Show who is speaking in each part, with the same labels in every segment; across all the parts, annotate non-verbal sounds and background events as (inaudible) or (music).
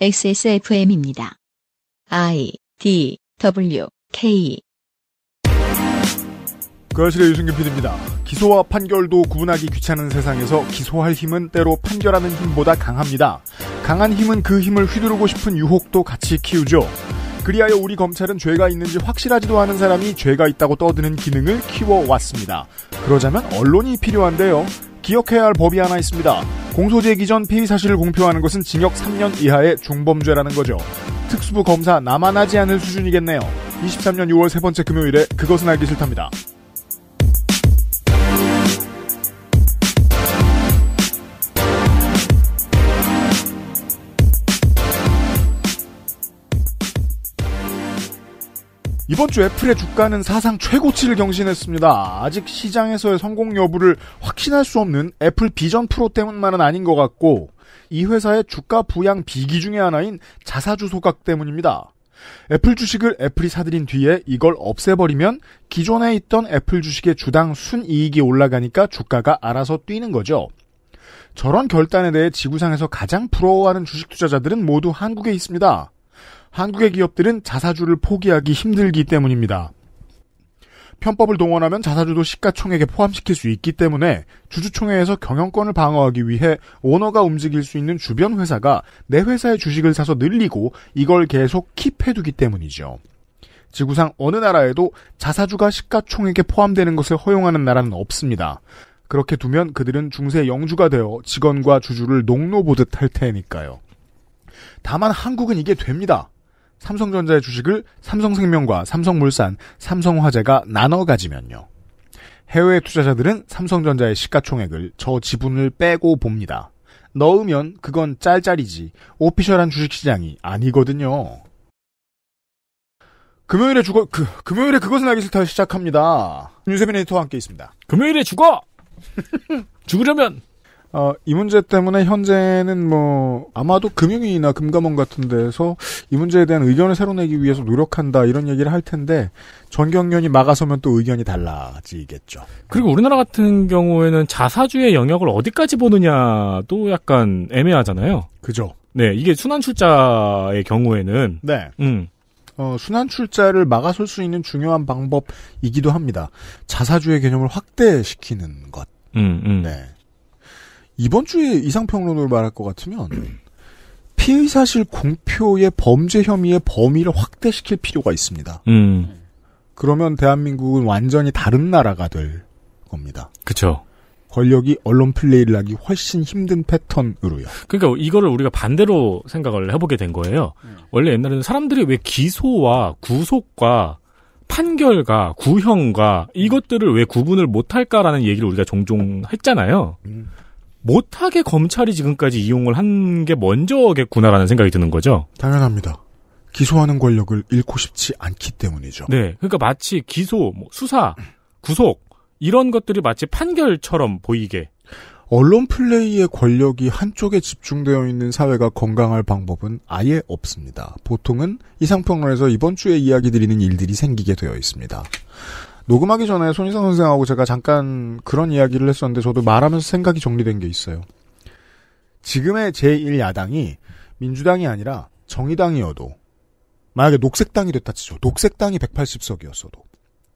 Speaker 1: XSFM입니다. I D W K 그실의 유승균
Speaker 2: PD입니다. 기소와 판결도 구분하기 귀찮은 세상에서 기소할 힘은 때로 판결하는 힘보다 강합니다. 강한 힘은 그 힘을 휘두르고 싶은 유혹도 같이 키우죠. 그리하여 우리 검찰은 죄가 있는지 확실하지도 않은 사람이 죄가 있다고 떠드는 기능을 키워왔습니다. 그러자면 언론이 필요한데요. 기억해야 할 법이 하나 있습니다. 공소제기 전 피의 사실을 공표하는 것은 징역 3년 이하의 중범죄라는 거죠. 특수부 검사 나만 하지 않을 수준이겠네요. 23년 6월 세 번째 금요일에 그것은 알기 싫답니다. 이번 주 애플의 주가는 사상 최고치를 경신했습니다. 아직 시장에서의 성공 여부를 확신할 수 없는 애플 비전 프로 때문만은 아닌 것 같고 이 회사의 주가 부양 비기 중의 하나인 자사주 소각 때문입니다. 애플 주식을 애플이 사들인 뒤에 이걸 없애버리면 기존에 있던 애플 주식의 주당 순이익이 올라가니까 주가가 알아서 뛰는 거죠. 저런 결단에 대해 지구상에서 가장 부러워하는 주식 투자자들은 모두 한국에 있습니다. 한국의 기업들은 자사주를 포기하기 힘들기 때문입니다. 편법을 동원하면 자사주도 시가총액에 포함시킬 수 있기 때문에 주주총회에서 경영권을 방어하기 위해 오너가 움직일 수 있는 주변 회사가 내 회사의 주식을 사서 늘리고 이걸 계속 킵해두기 때문이죠. 지구상 어느 나라에도 자사주가 시가총액에 포함되는 것을 허용하는 나라는 없습니다. 그렇게 두면 그들은 중세 영주가 되어 직원과 주주를 농노 보듯 할 테니까요. 다만 한국은 이게 됩니다. 삼성전자의 주식을 삼성생명과 삼성물산, 삼성화재가 나눠 가지면요. 해외 투자자들은 삼성전자의 시가총액을 저 지분을 빼고 봅니다. 넣으면 그건 짤짤이지 오피셜한 주식시장이 아니거든요. 금요일에 죽어 그 금요일에 그것은 알기 싫다 시작합니다. 윤세민 에디터와 함께 있습니다.
Speaker 3: 금요일에 죽어. (laughs) 죽으려면
Speaker 2: 어, 이 문제 때문에 현재는 뭐 아마도 금융위나 금감원 같은 데서 이 문제에 대한 의견을 새로 내기 위해서 노력한다 이런 얘기를 할 텐데 전경련이 막아서면 또 의견이 달라지겠죠.
Speaker 3: 그리고 우리나라 같은 경우에는 자사주의 영역을 어디까지 보느냐도 약간 애매하잖아요. 그죠. 네, 이게 순환 출자의 경우에는 네. 음.
Speaker 2: 어, 순환 출자를 막아설 수 있는 중요한 방법이기도 합니다. 자사주의 개념을 확대시키는 것.
Speaker 1: 음, 음. 네.
Speaker 2: 이번 주에 이상평론을 말할 것 같으면 피의 사실 공표의 범죄 혐의의 범위를 확대시킬 필요가 있습니다. 음. 그러면 대한민국은 완전히 다른 나라가 될
Speaker 3: 겁니다. 그렇죠.
Speaker 2: 권력이 언론 플레이를 하기 훨씬 힘든 패턴으로요.
Speaker 3: 그러니까 이거를 우리가 반대로 생각을 해보게 된 거예요. 음. 원래 옛날에는 사람들이 왜 기소와 구속과 판결과 구형과 이것들을 왜 구분을 못할까라는 얘기를 우리가 종종 했잖아요. 음. 못하게 검찰이 지금까지 이용을 한 게 먼저겠구나라는 생각이 드는 거죠.
Speaker 2: 당연합니다. 기소하는 권력을 잃고
Speaker 3: 싶지 않기 때문이죠. 네. 그러니까 마치 기소, 뭐 수사, 구속, 이런 것들이 마치 판결처럼 보이게. 언론 플레이의 권력이 한쪽에
Speaker 2: 집중되어 있는 사회가 건강할 방법은 아예 없습니다. 보통은 이상평론에서 이번 주에 이야기 드리는 일들이 생기게 되어 있습니다. 녹음하기 전에 손희상 선생하고 제가 잠깐 그런 이야기를 했었는데 저도 말하면서 생각이 정리된 게 있어요. 지금의 제1야당이 민주당이 아니라 정의당이어도 만약에 녹색당이 됐다 치죠. 녹색당이 180석이었어도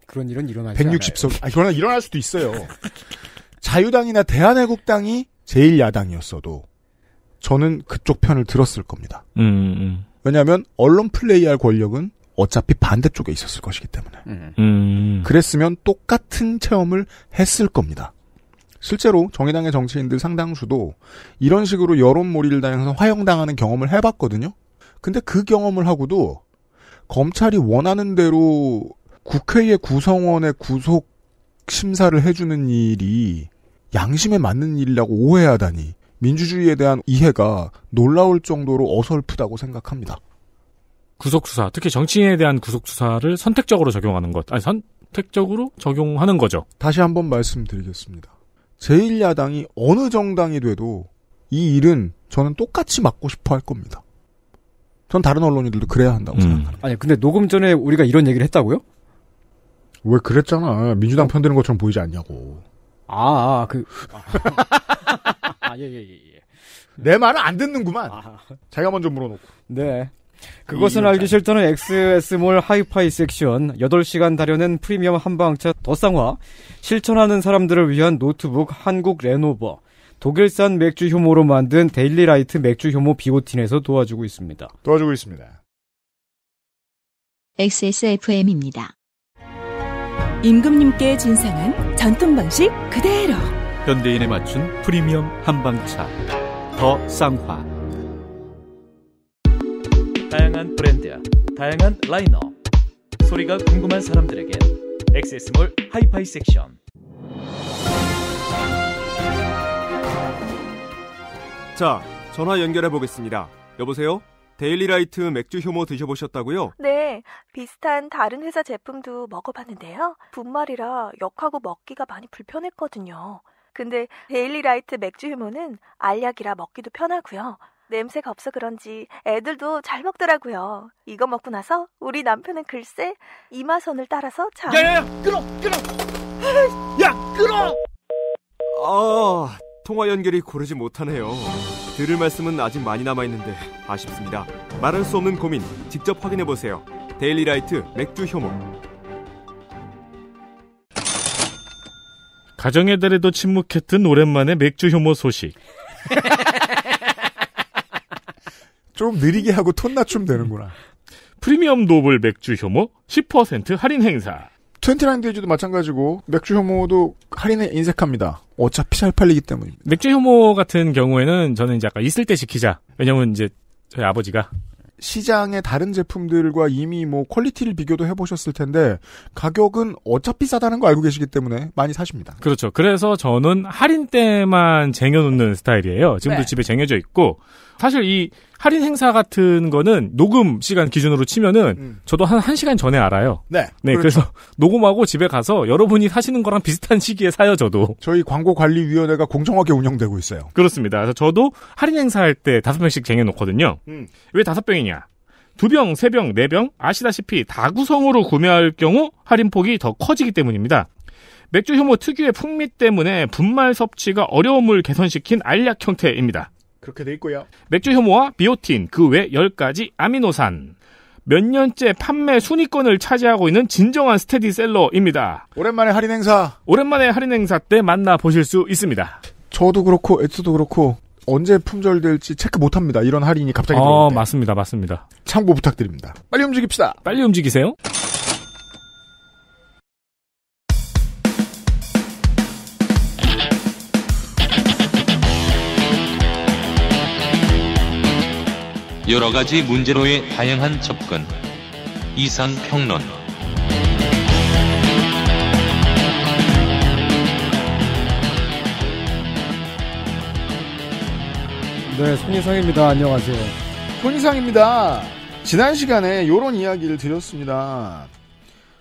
Speaker 4: 그런 일은 일어나 160석.
Speaker 2: 아, 그러나 일어날 수도 있어요. 자유당이나 대한애국당이 제1야당이었어도 저는 그쪽 편을 들었을 겁니다. 음, 음. 왜냐하면 언론 플레이할 권력은 어차피 반대쪽에 있었을 것이기 때문에. 음. 음. 그랬으면 똑같은 체험을 했을 겁니다. 실제로 정의당의 정치인들 상당수도 이런 식으로 여론몰이를 당해서 화형당하는 경험을 해봤거든요. 근데 그 경험을 하고도 검찰이 원하는 대로 국회의 구성원의 구속 심사를 해주는 일이 양심에 맞는 일이라고 오해하다니 민주주의에 대한 이해가 놀라울 정도로 어설프다고 생각합니다.
Speaker 3: 구속수사, 특히 정치인에 대한 구속수사를 선택적으로 적용하는 것, 아니, 선택적으로 적용하는 거죠. 다시 한번
Speaker 2: 말씀드리겠습니다. 제1야당이 어느 정당이 돼도 이 일은 저는 똑같이 막고 싶어 할 겁니다. 전 다른 언론인들도 그래야 한다고 음. 생각합니다. 아니, 근데 녹음 전에 우리가 이런 얘기를 했다고요? 왜 그랬잖아. 민주당 편 드는 것처럼 보이지 않냐고.
Speaker 4: 아, 아 그. 아, (laughs) 아 예, 예, 예. 예. 내말은안
Speaker 2: 듣는구만. 아. 자가 먼저 물어놓고. 네.
Speaker 4: 그것은 알기 싫다는 XS몰 하이파이 섹션, 8시간 다려낸 프리미엄 한방차 더쌍화, 실천하는 사람들을 위한 노트북 한국 레노버, 독일산 맥주 효모로 만든 데일리라이트 맥주 효모 비오틴에서 도와주고 있습니다. 도와주고 있습니다.
Speaker 1: XSFM입니다. 임금님께 진상한 전통 방식 그대로
Speaker 3: 현대인에 맞춘 프리미엄 한방차 더
Speaker 4: 쌍화 다양한 브랜드야, 다양한 라인업. 소리가 궁금한 사람들에게 엑세스몰 하이파이 섹션. 자, 전화 연결해 보겠습니다. 여보세요? 데일리라이트 맥주 효모 드셔보셨다고요?
Speaker 1: 네,
Speaker 2: 비슷한 다른 회사 제품도 먹어봤는데요. 분말이라 역하고 먹기가 많이 불편했거든요. 근데 데일리라이트 맥주 효모는 알약이라 먹기도 편하고요. 냄새가 없어 그런지 애들도 잘 먹더라고요. 이거 먹고 나서 우리 남편은 글쎄 이마선을 따라서 참. 야야야 끊어 끊어.
Speaker 4: 야 끊어. 아 통화 연결이 고르지 못하네요. 들을 말씀은 아직 많이 남아 있는데 아쉽습니다. 말할 수 없는 고민 직접 확인해 보세요. 데일리라이트 맥주 효모.
Speaker 3: 가정의 달에도 침묵했던 오랜만의 맥주 효모 소식. (laughs) 좀 느리게 하고 톤 낮춤 되는구나. 프리미엄 노블 맥주 효모 10% 할인 행사.
Speaker 2: 29 데이즈도 마찬가지고 맥주 효모도 할인에 인색합니다. 어차피 잘 팔리기 때문입니다.
Speaker 3: 맥주 효모 같은 경우에는 저는 이제 아까 있을 때시키자 왜냐면 이제 저희 아버지가
Speaker 2: 시장의 다른 제품들과 이미 뭐 퀄리티를 비교도 해보셨을 텐데 가격은 어차피 싸다는 거 알고 계시기 때문에 많이 사십니다.
Speaker 3: 그렇죠. 그래서 저는 할인 때만 쟁여놓는 스타일이에요. 지금도 네. 집에 쟁여져 있고 사실 이 할인 행사 같은 거는 녹음 시간 기준으로 치면은 음. 저도 한 1시간 전에 알아요. 네. 네, 그렇죠. 그래서 (laughs) 녹음하고 집에 가서 여러분이 사시는 거랑 비슷한 시기에 사요, 저도. 저희 광고관리위원회가 공정하게 운영되고 있어요. 그렇습니다. 그래서 저도 할인 행사할 때5섯 병씩 쟁여놓거든요. 음. 왜5 병이냐? 2 병, 3 병, 4 병, 아시다시피 다구성으로 구매할 경우 할인폭이 더 커지기 때문입니다. 맥주 효모 특유의 풍미 때문에 분말 섭취가 어려움을 개선시킨 알약 형태입니다. 그렇게 돼 있고요. 맥주 효모와 비오틴, 그 외 10가지 아미노산. 몇 년째 판매 순위권을 차지하고 있는 진정한 스테디셀러입니다. 오랜만에 할인 행사. 오랜만에 할인 행사 때 만나 보실 수 있습니다.
Speaker 2: 저도 그렇고 에스도 그렇고 언제 품절될지 체크 못합니다. 이런 할인이 갑자기. 어,
Speaker 3: 맞습니다, 맞습니다.
Speaker 2: 참고 부탁드립니다.
Speaker 3: 빨리 움직입시다. 빨리 움직이세요. 여러 가지 문제로의 다양한 접근. 이상 평론.
Speaker 4: 네, 손희상입니다. 안녕하세요.
Speaker 2: 손희상입니다. 지난 시간에 이런 이야기를 드렸습니다.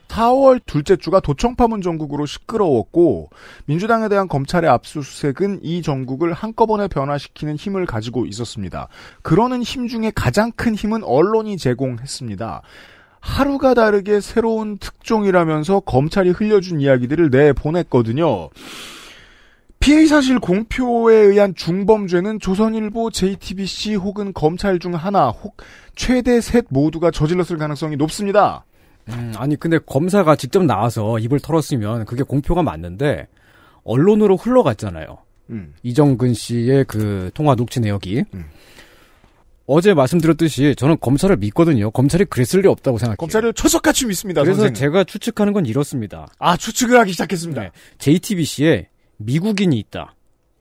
Speaker 2: 4월 둘째 주가 도청 파문 전국으로 시끄러웠고 민주당에 대한 검찰의 압수수색은 이 전국을 한꺼번에 변화시키는 힘을 가지고 있었습니다. 그러는 힘 중에 가장 큰 힘은 언론이 제공했습니다. 하루가 다르게 새로운 특종이라면서 검찰이 흘려준 이야기들을 내보냈거든요. 피해 사실 공표에 의한 중범죄는 조선일보, JTBC 혹은 검찰 중 하나 혹 최대 셋 모두가 저질렀을 가능성이 높습니다.
Speaker 4: 음, 아니 근데 검사가 직접 나와서 입을 털었으면 그게 공표가 맞는데 언론으로 흘러갔잖아요. 음. 이정근 씨의 그 통화 녹취 내역이 음. 어제 말씀드렸듯이 저는 검사를 믿거든요. 검찰이 그랬을 리 없다고 생각해요. 검찰을 초석같이 믿습니다. 그래서 선생님. 제가 추측하는 건 이렇습니다. 아 추측을 하기 시작했습니다. 네, JTBC에 미국인이 있다.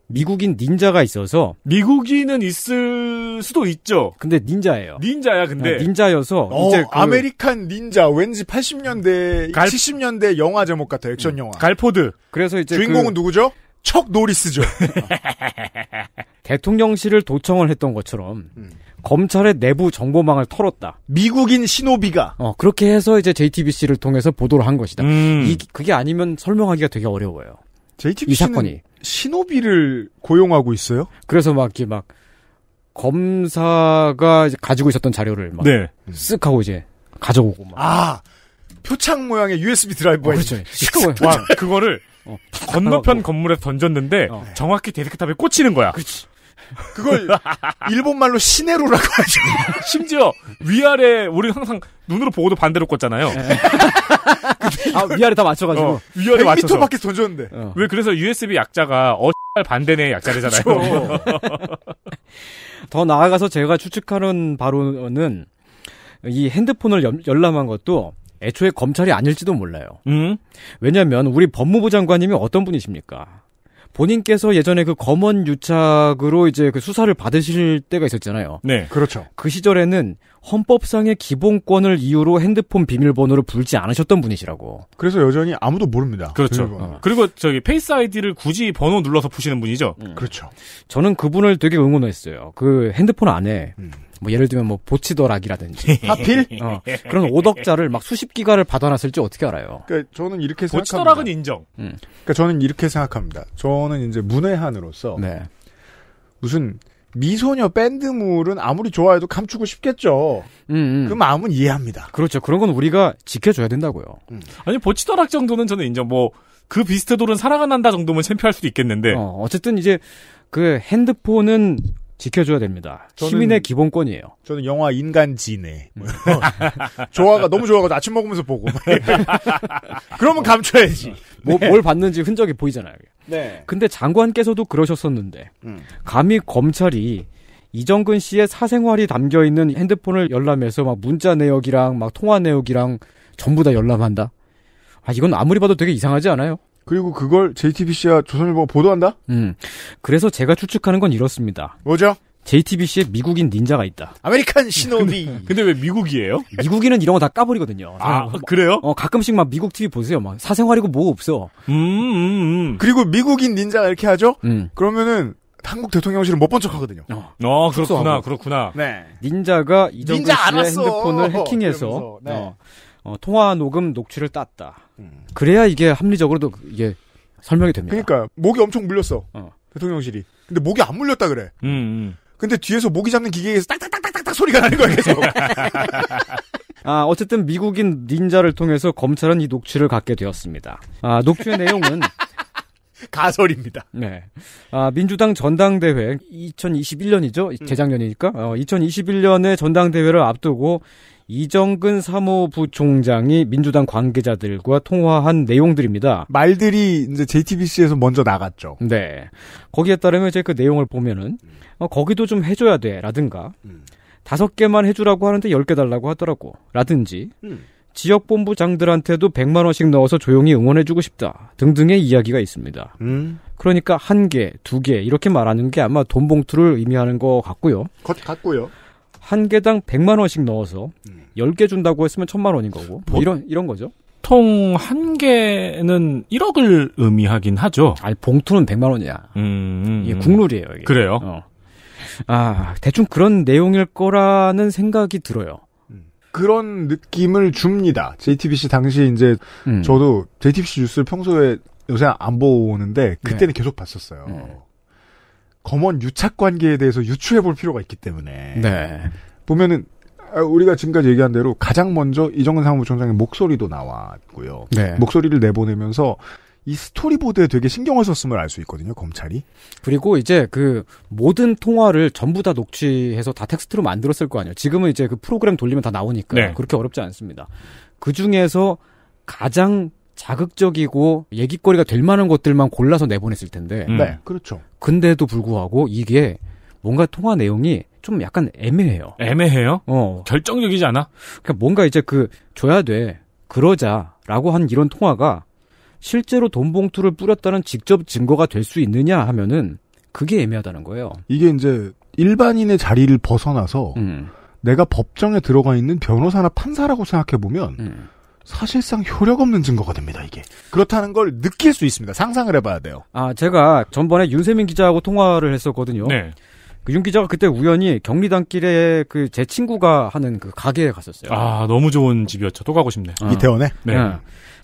Speaker 4: 미국인 닌자가 있어서 미국인은 있을 수도 있죠. 근데 닌자예요. 닌자야 아, 근데 닌자여서 어, 이제 그 아메리칸
Speaker 2: 닌자 왠지 80년대 갈... 70년대 영화 제목 같아 액션 음. 영화. 갈포드. 그래서 이제 주인공은 그... 누구죠? 척 노리스죠.
Speaker 4: (laughs) 대통령실을 도청을 했던 것처럼 음. 검찰의 내부 정보망을 털었다. 미국인 신호비가 어, 그렇게 해서 이제 JTBC를 통해서 보도를 한 것이다. 음. 이, 그게 아니면 설명하기가 되게 어려워요. JTBC는 이 사건이 신호비를 고용하고 있어요? 그래서 막 이렇게 막 검사가 가지고 있었던 자료를 막쓱 네. 하고 이제 가져오고 막.
Speaker 2: 아
Speaker 3: 표창 모양의 USB 드라이브가 어, 그렇죠. (laughs) 와 그거를 어, 건너편 건물에 던졌는데 어. 정확히 데스크탑에 꽂히는 거야. 그렇지. 그걸 (laughs) 일본 말로 시네로라고 하죠. 심지어 위아래 우리 항상 눈으로 보고도 반대로 꽂잖아요. 그 (laughs) 아, 위아래 다 맞춰가지고. 어, 위아래 맞춰 100m 밖에
Speaker 2: 던졌는데. 어.
Speaker 3: 왜 그래서 USB 약자가 어 반대네 약자래잖아요.
Speaker 4: (laughs) 더 나아가서 제가 추측하는 바로는 이 핸드폰을 연, 열람한 것도 애초에 검찰이 아닐지도 몰라요. 음? 왜냐면 우리 법무부 장관님이 어떤 분이십니까? 본인께서 예전에 그 검언 유착으로 이제 그 수사를 받으실 때가 있었잖아요. 네. 그렇죠. 그 시절에는 헌법상의 기본권을 이유로 핸드폰 비밀번호를 불지 않으셨던 분이시라고. 그래서 여전히 아무도 모릅니다. 그렇죠. 그 어. 그리고 저기 페이스 아이디를 굳이 번호 눌러서 푸시는 분이죠. 음. 그렇죠. 저는 그분을 되게 응원했어요. 그 핸드폰 안에 음. 뭐 예를 들면 뭐 보치더락이라든지 (laughs) 하필 어, 그런 오덕자를 막 수십 기가를 받아놨을지 어떻게 알아요? 그러니까 저는 이렇게 생각합니다. 보치더락은 인정. 음. 그러니까 저는 이렇게
Speaker 2: 생각합니다. 저는 이제 문외한으로서 네. 무슨 미소녀 밴드물은 아무리 좋아해도 감추고 싶겠죠. 음, 음. 그 마음은 이해합니다. 그렇죠. 그런 건 우리가
Speaker 3: 지켜줘야 된다고요. 음. 아니 보치더락 정도는 저는 인정. 뭐 그 비스트 돌은 사랑한다
Speaker 4: 정도면 챔피할 수도 있겠는데. 어, 어쨌든 이제 그 핸드폰은 지켜줘야 됩니다. 시민의 기본권이에요. 저는 영화 인간지네. 뭐 (laughs) 좋아가 너무 좋아가지고 아침 먹으면서 보고. (laughs) 그러면 감춰야지. 뭐, 네. 뭘 봤는지 흔적이 보이잖아요. 네. 근데 장관께서도 그러셨었는데 음. 감히 검찰이 이정근 씨의 사생활이 담겨 있는 핸드폰을 열람해서 막 문자 내역이랑 막 통화 내역이랑 전부 다 열람한다. 아 이건 아무리 봐도 되게 이상하지 않아요? 그리고 그걸 JTBC와 조선일보가 보도한다? 음. 그래서 제가 추측하는 건 이렇습니다. 뭐죠? JTBC에 미국인 닌자가 있다. 아메리칸 신호비. 근데, 왜 미국이에요? 미국인은 이런 거 다 까버리거든요. 아, 막, 그래요? 어, 가끔씩 막 미국 TV 보세요. 막 사생활이고 뭐 없어. 음, 음, 음. 그리고
Speaker 2: 미국인 닌자가 이렇게 하죠? 음. 그러면은 한국 대통령실은 못 본 척하거든요. 어, 어 그렇구나,
Speaker 4: 그렇구나. 네. 닌자가 이정근 닌자 씨의 핸드폰을 해킹해서 네. 어, 어, 통화 녹음 녹취를 땄다. 그래야 이게 합리적으로도 이게 설명이 됩니다.
Speaker 2: 그러니까 목이 엄청 물렸어. 어. 대통령실이. 근데 목이 안 물렸다 그래. 음, 음. 근데 뒤에서 목이 잡는 기계에서 딱딱딱딱딱 소리가 나는 거야 계속.
Speaker 4: (laughs) 아 어쨌든 미국인 닌자를 통해서 검찰은 이 녹취를 갖게 되었습니다. 아 녹취의 내용은 (laughs) (laughs) 가설입니다. 네. 아, 민주당 전당대회 2021년이죠? 음. 재작년이니까. 어, 2021년에 전당대회를 앞두고 이정근 사무부총장이 민주당 관계자들과 통화한 내용들입니다. 말들이 이제 JTBC에서 먼저 나갔죠. 네. 거기에 따르면 이제 그 내용을 보면은 음. 어, 거기도 좀 해줘야 돼라든가 음. 다섯 음. 개만 해주라고 하는데 열 개 달라고 하더라고 라든지 음. 지역 본부장들한테도 100만 원씩 넣어서 조용히 응원해 주고 싶다 등등의 이야기가 있습니다. 음. 그러니까 한 개, 두 개 이렇게 말하는 게 아마 돈 봉투를 의미하는 것 같고요. 것 같고요. 한 개당 100만 원씩 넣어서 음. 10개 준다고 했으면 1000만 원인 거고. 뭐 이런 이런 거죠.
Speaker 3: 통 한 개는 1억을 의미하긴 하죠.
Speaker 4: 아니 봉투는 100만 원이야. 음, 음, 이게 음. 국룰이에요. 이게. 그래요. 어. 아 대충 그런 내용일 거라는 생각이 들어요. 그런 느낌을 줍니다.
Speaker 2: JTBC 당시 이제 음. 저도 JTBC 뉴스를 평소에 요새 안 보는데 그때는 네. 계속 봤었어요. 네. 검언 유착 관계에 대해서 유추해 볼 필요가 있기 때문에 네. 보면은 아, 우리가 지금까지 얘기한 대로 가장 먼저 이정근 사무총장의 목소리도 나왔고요. 네. 목소리를 내보내면서 이 스토리보드에 되게 신경을
Speaker 4: 썼음을 알 수 있거든요, 검찰이. 그리고 이제 그 모든 통화를 전부 다 녹취해서 다 텍스트로 만들었을 거 아니에요. 지금은 이제 그 프로그램 돌리면 다 나오니까 네. 그렇게 어렵지 않습니다. 그 중에서 가장 자극적이고 얘기거리가 될 만한 것들만 골라서 내보냈을 텐데. 음. 네, 그렇죠. 근데도 불구하고 이게 뭔가 통화 내용이 좀 약간 애매해요. 애매해요? 어. 결정적이지 않아? 그러니까 뭔가 이제 그 줘야 돼. 그러자라고 한 이런 통화가 실제로 돈 봉투를 뿌렸다는 직접 증거가 될 수 있느냐 하면은 그게 애매하다는 거예요. 이게 이제 일반인의
Speaker 2: 자리를 벗어나서 음. 내가 법정에 들어가 있는 변호사나 판사라고 생각해 보면 음. 사실상 효력 없는 증거가 됩니다, 이게.
Speaker 4: 그렇다는 걸 느낄 수 있습니다. 상상을 해봐야 돼요. 아, 제가 전번에 윤세민 기자하고 통화를 했었거든요. 네. 그 윤 기자가 그때 우연히 경리단길에 그 제 친구가 하는 그 가게에 갔었어요. 아, 너무 좋은 집이었죠. 또 가고 싶네. 요 아. 이태원에? 네. 네.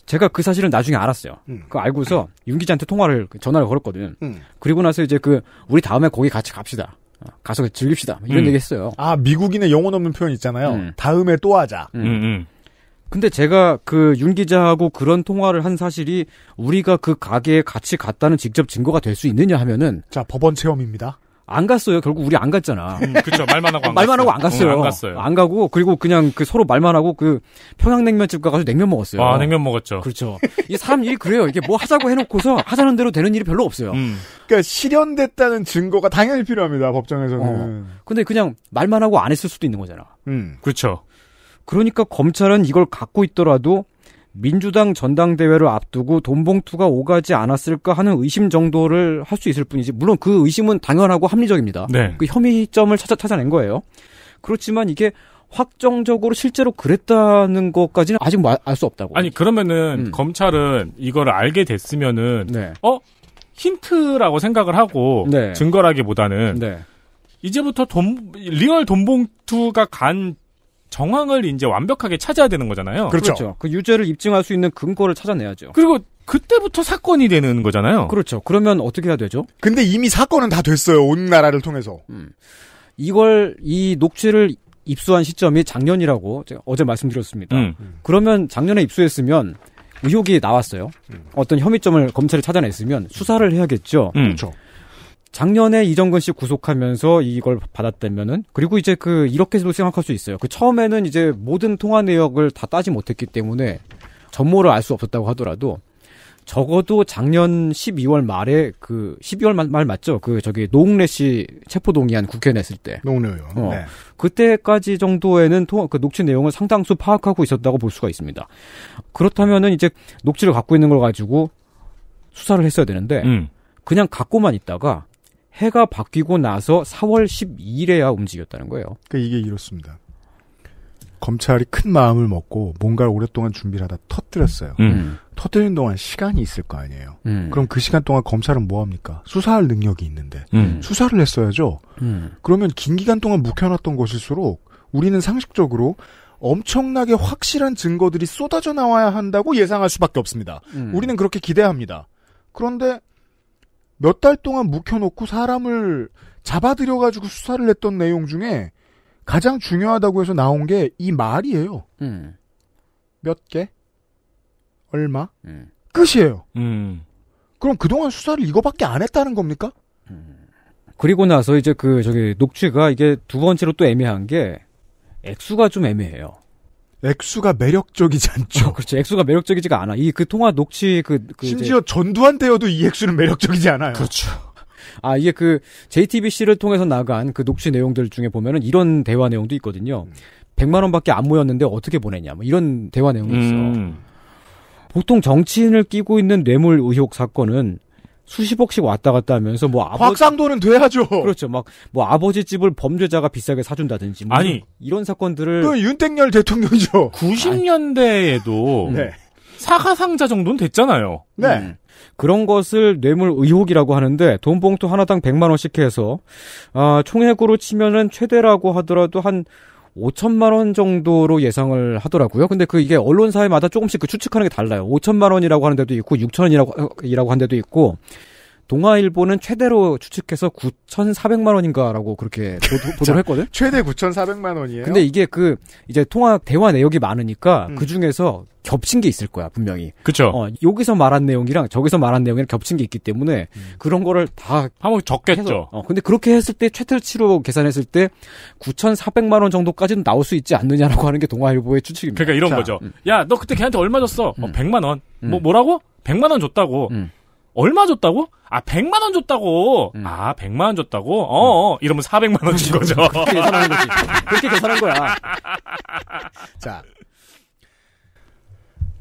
Speaker 4: 제가 그 사실을 나중에 알았어요. 음. 그 알고서 윤 기자한테 통화를 그 전화를 걸었거든. 음. 그리고 나서 이제 그 우리 다음에 거기 같이 갑시다. 어, 가서 즐깁시다. 이런 음. 얘기했어요.
Speaker 2: 아 미국인의 영혼 없는 표현 있잖아요. 음. 다음에 또 하자.
Speaker 4: 음. 근데 제가 그 윤 기자하고 그런 통화를 한 사실이 우리가 그 가게에 같이 갔다는 직접 증거가 될 수 있느냐 하면은 자 법원 체험입니다. 안 갔어요. 결국 우리 안 갔잖아. 음, 그렇죠. 말만 하고 안 (laughs) 말만 갔어요. 하고 안 갔어요. 응, 음, 안 갔어요. 안 가고 그리고 그냥 그 서로 말만 하고 그 평양냉면집 가가지고 냉면 먹었어요. 아 냉면 먹었죠. 그렇죠. 이 사람 일이 그래요. 이게 뭐 하자고 해놓고서 하자는 대로 되는 일이 별로 없어요. 음. 그러니까 실현됐다는 증거가 당연히 필요합니다. 법정에서는. 어. 근데 그냥 말만 하고 안 했을 수도 있는 거잖아. 음. 그렇죠. 그러니까 검찰은 이걸 갖고 있더라도 민주당 전당대회를 앞두고 돈봉투가 오가지 않았을까 하는 의심 정도를 할 수 있을 뿐이지 물론 그 의심은 당연하고 합리적입니다. 네. 그 혐의점을 찾아 찾아낸 거예요. 그렇지만 이게 확정적으로 실제로 그랬다는 것까지는 아직 뭐 알수 없다고.
Speaker 3: 아니 그러면은 음. 검찰은 이걸 알게 됐으면은 네. 어 힌트라고 생각을 하고 네. 증거라기보다는 네. 이제부터 돈 리얼 돈봉투가 간 정황을 이제 완벽하게 찾아야 되는 거잖아요. 그렇죠. 그렇죠.
Speaker 4: 그 유죄를 입증할 수 있는 근거를 찾아내야죠.
Speaker 3: 그리고 그때부터 사건이 되는 거잖아요. 그렇죠.
Speaker 4: 그러면 어떻게 해야 되죠? 근데 이미 사건은 다 됐어요. 온 나라를 통해서. 음. 이걸 이 녹취를 입수한 시점이 작년이라고 제가 어제 말씀드렸습니다. 음. 음. 그러면 작년에 입수했으면 의혹이 나왔어요. 음. 어떤 혐의점을 검찰이 찾아냈으면 수사를 해야겠죠. 음. 그렇죠. 작년에 이정근 씨 구속하면서 이걸 받았다면은 그리고 이제 그 이렇게도 생각할 수 있어요. 그 처음에는 이제 모든 통화 내역을 다 따지 못했기 때문에 전모를 알 수 없었다고 하더라도 적어도 작년 12월 말에 그 12월 말, 말 맞죠? 그 저기 노웅래 씨 체포 동의안 국회 냈을 때. 노웅래 의 어, 네. 그때까지 정도에는 통화, 그 녹취 내용을 상당수 파악하고 있었다고 볼 수가 있습니다. 그렇다면은 이제 녹취를 갖고 있는 걸 가지고 수사를 했어야 되는데 음. 그냥 갖고만 있다가 해가 바뀌고 나서 4월 12일에야 움직였다는 거예요. 그러니까 이게 이렇습니다. 검찰이 큰 마음을 먹고 뭔가를
Speaker 2: 오랫동안 준비를 하다 터뜨렸어요. 음. 터뜨린 동안 시간이 있을 거 아니에요. 음. 그럼 그 시간 동안 검찰은 뭐 합니까? 수사할 능력이 있는데 음. 수사를 했어야죠. 음. 그러면 긴 기간 동안 묵혀놨던 것일수록 우리는 상식적으로 엄청나게 확실한 증거들이 쏟아져 나와야 한다고 예상할 수밖에 없습니다. 음. 우리는 그렇게 기대합니다. 그런데 몇달 동안 묵혀놓고 사람을 잡아들여가지고 수사를 했던 내용 중에 가장 중요하다고 해서 나온 게 이 말이에요. 음. 몇 개? 얼마?
Speaker 1: 음.
Speaker 4: 끝이에요. 음.
Speaker 2: 그럼 그동안 수사를 이거밖에 안 했다는 겁니까? 음.
Speaker 4: 그리고 나서 이제 그 저기 녹취가 이게 두 번째로 또 애매한 게 액수가 좀 애매해요. 액수가 매력적이지 않죠. 어, 그렇죠. 액수가 매력적이지가 않아. 이그 통화 녹취 그, 그 심지어 이제... 전두환 때여도 이 액수는 매력적이지 않아요. 그렇죠. 아 이게 그 JTBC를 통해서 나간 그 녹취 내용들 중에 보면은 이런 대화 내용도 있거든요. 음. 100만 원밖에 안 모였는데 어떻게 보내냐 뭐 이런 대화 내용이 있어. 음. 보통 정치인을 끼고 있는 뇌물 의혹 사건은 수십억씩 왔다 갔다 하면서 뭐 아버... 확상도는 돼야죠. 그렇죠. 막 뭐 아버지 집을 범죄자가 비싸게 사준다든지 뭐 아니 이런 사건들을 그 윤택열 대통령이죠. 90년대에도 음. 네. 사과 상자 정도는 됐잖아요. 네. 음. 그런 것을 뇌물 의혹이라고 하는데 돈봉투 하나당 100만 원씩 해서 아, 총액으로 치면은 최대라고 하더라도 한 5천만 원 정도로 예상을 하더라고요. 근데 그 이게 언론사에마다 조금씩 그 추측하는 게 달라요. 5천만 원이라고 하는 데도 있고 6천 원이라고 어, 이라고 한 데도 있고 동아일보는 최대로 추측해서 9,400만 원인가라고 그렇게 (laughs) 보도를 했거든.
Speaker 2: 최대 9,400만 원이에요. 근데
Speaker 4: 이게 그 이제 통화 대화 내역이 많으니까 음. 그 중에서 겹친 게 있을 거야 분명히. 그쵸 어, 여기서 말한 내용이랑 저기서 말한 내용이랑 겹친 게 있기 때문에 음. 그런 거를 다 한번 적겠죠. 해서, 어, 근데 그렇게 했을 때 최대치로 계산했을 때 9,400만 원 정도까지는 나올 수 있지 않느냐라고 하는 게 동아일보의 추측입니다. 그러니까 이런 자, 거죠. 음.
Speaker 3: 야너 그때 걔한테 얼마 줬어? 어, 음. 어, 100만 원. 뭐 음. 뭐라고? 100만 원 줬다고. 음. 얼마 줬다고? 아, 100만 원 줬다고. 음. 아, 100만 원 줬다고? 어, 음. 이러면 400만 원 준 거죠. 그렇게 계산하는 거지. 그렇게 계산한 거야. (laughs) 자.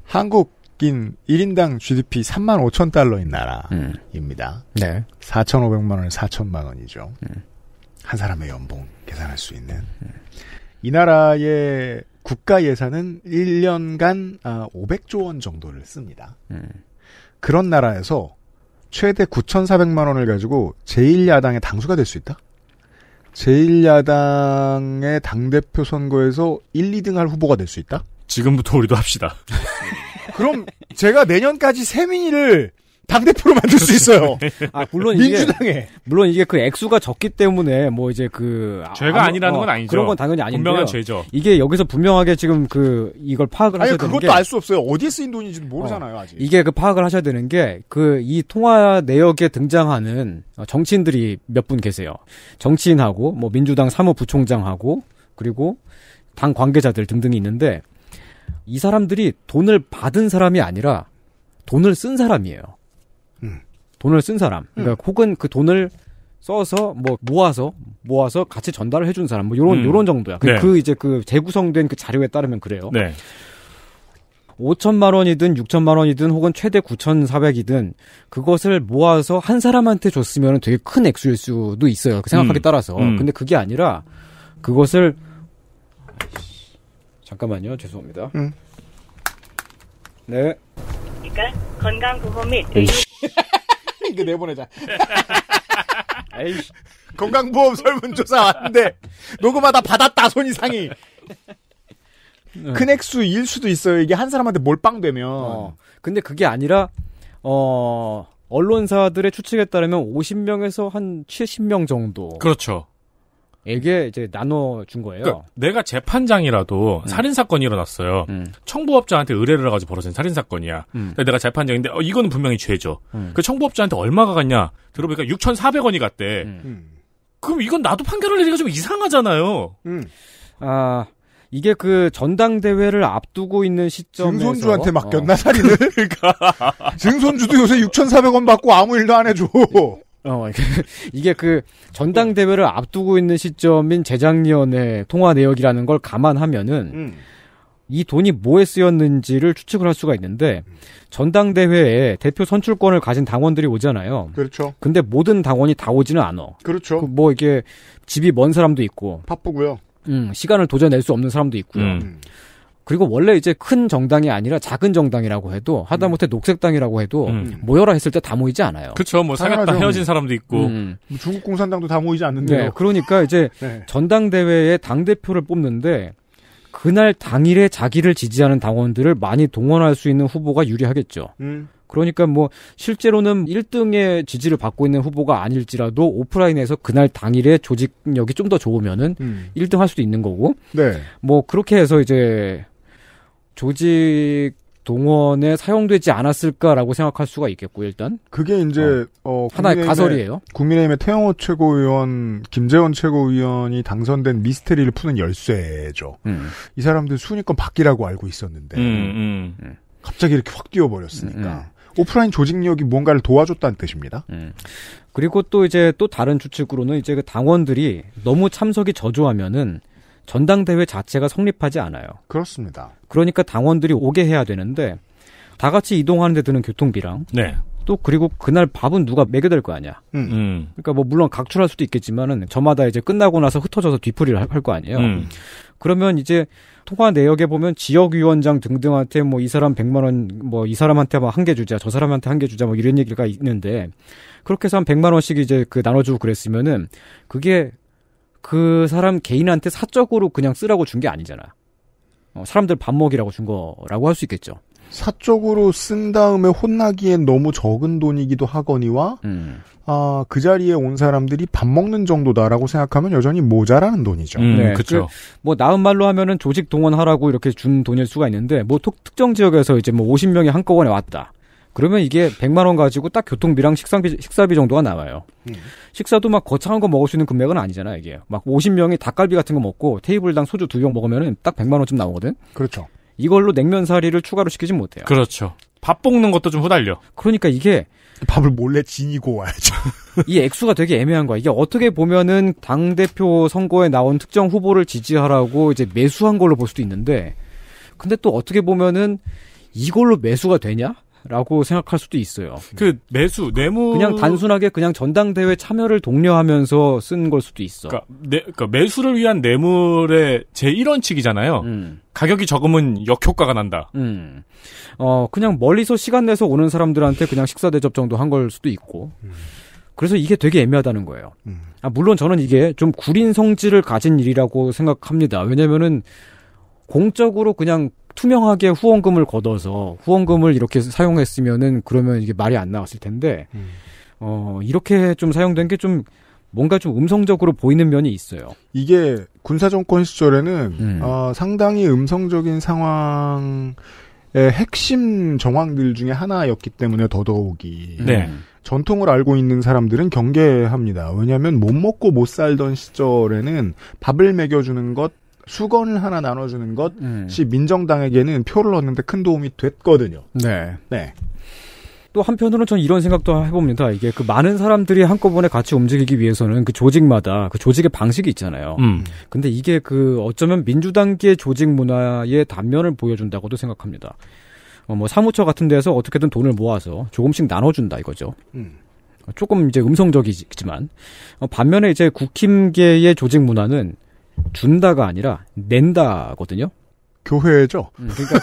Speaker 2: 한국인 1인당 GDP 3만 5천 달러인
Speaker 1: 나라입니다. 음. 네.
Speaker 2: 4,500만 원에 4천만 원이죠. 음. 한 사람의 연봉 계산할 수 있는. 이 나라의 국가 예산은 1년간 500조 아, 원 정도를 씁니다. 음. 그런 나라에서 최대 9,400만 원을 가지고 제1야당의 당수가 될 수 있다? 제1야당의 당대표 선거에서 1, 2등 할 후보가 될 수 있다? 지금부터 우리도 합시다.
Speaker 4: 그럼 제가 내년까지 세민이를 당 대표로 만들 수 있어요.
Speaker 3: (laughs) 아 물론 민주당에 이게,
Speaker 4: 물론 이게 그 액수가 적기 때문에 뭐 이제 그 죄가 아, 아니라는 어, 건 아니죠. 그런 건 당연히 아닌데 분명한 죄죠. 이게 여기서 분명하게 지금 그 이걸 파악을 하셔야 되는 게 그것도 알 수 없어요. 어디에 쓰인 돈인지
Speaker 2: 모르잖아요 어, 아직.
Speaker 4: 이게 그 파악을 하셔야 되는 게 그 이 통화 내역에 등장하는 어, 정치인들이 몇 분 계세요. 정치인하고 뭐 민주당 사무부총장하고 그리고 당 관계자들 등등이 있는데 이 사람들이 돈을 받은 사람이 아니라 돈을 쓴 사람이에요. 돈을 쓴 사람, 음. 그러니까 음. 혹은 그 돈을 써서 뭐 모아서 모아서 같이 전달을 해준 사람, 뭐 요런 음. 요런 정도야. 그, 네. 그 이제 그 재구성된 그 자료에 따르면 그래요. 네. 5천만 원이든 6천만 원이든 혹은 최대 9,400이든 그것을 모아서 한 사람한테 줬으면 되게 큰 액수일 수도 있어요. 그 생각하기 음. 따라서. 음. 근데 그게 아니라 그것을 잠깐만요. 죄송합니다. 음. 네.
Speaker 1: 그러니까 건강보험 및
Speaker 2: 이거 내보내자. 에이씨. (laughs) 건강보험 설문조사 왔는데 녹음하다 받았다 손 이상이. 어. 큰 액수일 수도 있어요. 이게 한
Speaker 4: 사람한테 몰빵되면. 어. 근데 그게 아니라 어 언론사들의 추측에 따르면 50명에서 한 70명 정도. 그렇죠. 에게 이제 나눠준 거예요. 그러니까
Speaker 3: 내가 재판장이라도 음. 살인 사건이 일어났어요. 음.
Speaker 4: 청부업자한테
Speaker 3: 의뢰를 해가지고 벌어진 살인 사건이야. 음. 내가 재판장인데 어, 이거는 분명히 죄죠. 음. 그 청부업자한테 얼마가 갔냐 들어보니까
Speaker 4: 6,400원이 갔대. 음. 음. 그럼 이건 나도 판결을 내리가 좀 이상하잖아요. 아 이게 그 전당대회를 앞두고 있는 시점에 증손주한테 맡겼나 어. 살인을? 그러니까 (laughs) 증손주도 요새 6,400원 받고 아무 일도 안 해줘. (laughs) 어, (laughs) 이게 그 전당대회를 앞두고 있는 시점인 재작년의 통화 내역이라는 걸 감안하면은 음. 이 돈이 뭐에 쓰였는지를 추측을 할 수가 있는데 전당대회에 대표 선출권을 가진 당원들이 오잖아요. 그렇죠. 근데 모든 당원이 다 오지는 않아. 그렇죠. 그뭐 이게 집이 먼 사람도 있고 바쁘고요. 음, 시간을 도전히낼수 없는 사람도 있고요. 음. 음. 그리고 원래 이제 큰 정당이 아니라 작은 정당이라고 해도 하다못해 음. 녹색당이라고 해도 음. 모여라 했을 때 다 모이지 않아요. 그렇죠. 뭐 뭐사귀었 헤어진 사람도 있고 음.
Speaker 2: 뭐 중국 공산당도 다 모이지 않는데요. 네,
Speaker 4: 그러니까 이제 (laughs) 네. 전당대회에 당 대표를 뽑는데 그날 당일에 자기를 지지하는 당원들을 많이 동원할 수 있는 후보가 유리하겠죠. 음. 그러니까 뭐 실제로는 1등의 지지를 받고 있는 후보가 아닐지라도 오프라인에서 그날 당일에 조직력이 좀 더 좋으면은 음. 1등 할 수도 있는 거고. 네. 뭐 그렇게 해서 이제 조직 동원에 사용되지 않았을까라고 생각할 수가 있겠고 일단 그게 이제 어, 어 하나의 가설이에요.
Speaker 2: 국민의힘의 태영호 최고위원, 김재원 최고위원이 당선된 미스테리를 푸는 열쇠죠. 음. 이 사람들 순위권 바뀌라고 알고 있었는데
Speaker 1: 음, 음.
Speaker 4: 예. 갑자기 이렇게 확 뛰어버렸으니까 음, 예. 오프라인 조직력이 뭔가를 도와줬다는 뜻입니다. 예. 그리고 또 이제 또 다른 추측으로는 이제 그 당원들이 너무 참석이 저조하면은 전당대회 자체가 성립하지 않아요. 그렇습니다. 그러니까 당원들이 오게 해야 되는데 다 같이 이동하는데 드는 교통비랑 네. 또 그리고 그날 밥은 누가 먹여야 될거 아니야. 음. 음. 그러니까 뭐 물론 각출할 수도 있겠지만은 저마다 이제 끝나고 나서 흩어져서 뒤풀이를 할 거 아니에요. 음. 그러면 이제 통화 내역에 보면 지역위원장 등등한테 뭐 이 사람 100만 원, 뭐 이 사람한테 뭐 한개 주자, 저 사람한테 한 개 주자, 뭐 이런 얘기가 있는데 그렇게 해서 한 100만 원씩 이제 그 나눠주고 그랬으면은 그게 그 사람 개인한테 사적으로 그냥 쓰라고 준 게 아니잖아. 어, 사람들 밥 먹이라고 준 거라고 할 수 있겠죠.
Speaker 2: 사적으로 쓴 다음에 혼나기엔 너무 적은 돈이기도 하거니와 음. 아, 그 자리에 온 사람들이 밥 먹는 정도다라고 생각하면 여전히 모자라는 돈이죠. 음, 네, 그렇죠.
Speaker 4: 그, 뭐 나은 말로 하면은 조직 동원하라고 이렇게 준 돈일 수가 있는데 뭐 특, 특정 지역에서 이제 뭐 50명이 한꺼번에 왔다. 그러면 이게 100만 원 가지고 딱 교통비랑 식사비 식사비 정도가 나와요. 음. 식사도 막 거창한 거 먹을 수 있는 금액은 아니잖아, 이게. 막 50명이 닭갈비 같은 거 먹고 테이블당 소주 두 병 먹으면은 딱 100만 원쯤 나오거든. 그렇죠. 이걸로 냉면 사리를 추가로 시키진 못해요. 그렇죠. 밥 볶는 것도 좀 후달려. 그러니까 이게 밥을 몰래 지니고 와야죠. (laughs) 이 액수가 되게 애매한 거야. 이게 어떻게 보면은 당 대표 선거에 나온 특정 후보를 지지하라고 이제 매수한 걸로 볼 수도 있는데, 근데 또 어떻게 보면은 이걸로 매수가 되냐? 라고 생각할 수도 있어요. 그 매수 뇌물 그냥 단순하게 그냥 전당대회 참여를 독려하면서 쓴 걸 수도 있어. 그러니까, 내, 네, 그러니까 매수를
Speaker 3: 위한 뇌물의 제 1원칙이잖아요. 음. 가격이 적으면 역효과가 난다.
Speaker 4: 음. 어 그냥 멀리서 시간 내서 오는 사람들한테 그냥 식사 대접 정도 한 걸 수도 있고. 음. 그래서 이게 되게 애매하다는 거예요. 음. 아, 물론 저는 이게 좀 구린 성질을 가진 일이라고 생각합니다. 왜냐면은 공적으로 그냥 투명하게 후원금을 걷어서 후원금을 이렇게 사용했으면은 그러면 이게 말이 안 나왔을 텐데 음. 어 이렇게 좀 사용된 게 좀 뭔가 좀 음성적으로 보이는 면이 있어요. 이게
Speaker 2: 군사 정권 시절에는 음. 어, 상당히 음성적인 상황의 핵심 정황들 중에 하나였기 때문에 더더욱이 네. 전통을 알고 있는 사람들은 경계합니다. 왜냐하면 못 먹고 못 살던 시절에는 밥을 먹여주는 것 수건을 하나 나눠주는 것이 음. 네. 민정당에게는 표를 얻는데 큰 도움이 됐거든요.
Speaker 4: 네. 네. 또 한편으로는 전 이런 생각도 해봅니다. 이게 그 많은 사람들이 한꺼번에 같이 움직이기 위해서는 그 조직마다 그 조직의 방식이 있잖아요. 음. 근데 이게 그 어쩌면 민주당계 조직 문화의 단면을 보여준다고도 생각합니다. 어, 뭐 사무처 같은 데서 어떻게든 돈을 모아서 조금씩 나눠준다 이거죠. 음. 조금 이제 음성적이지만 어, 반면에 이제 국힘계의 조직 문화는 준다가 아니라 낸다거든요. 교회죠. 음, 그러니까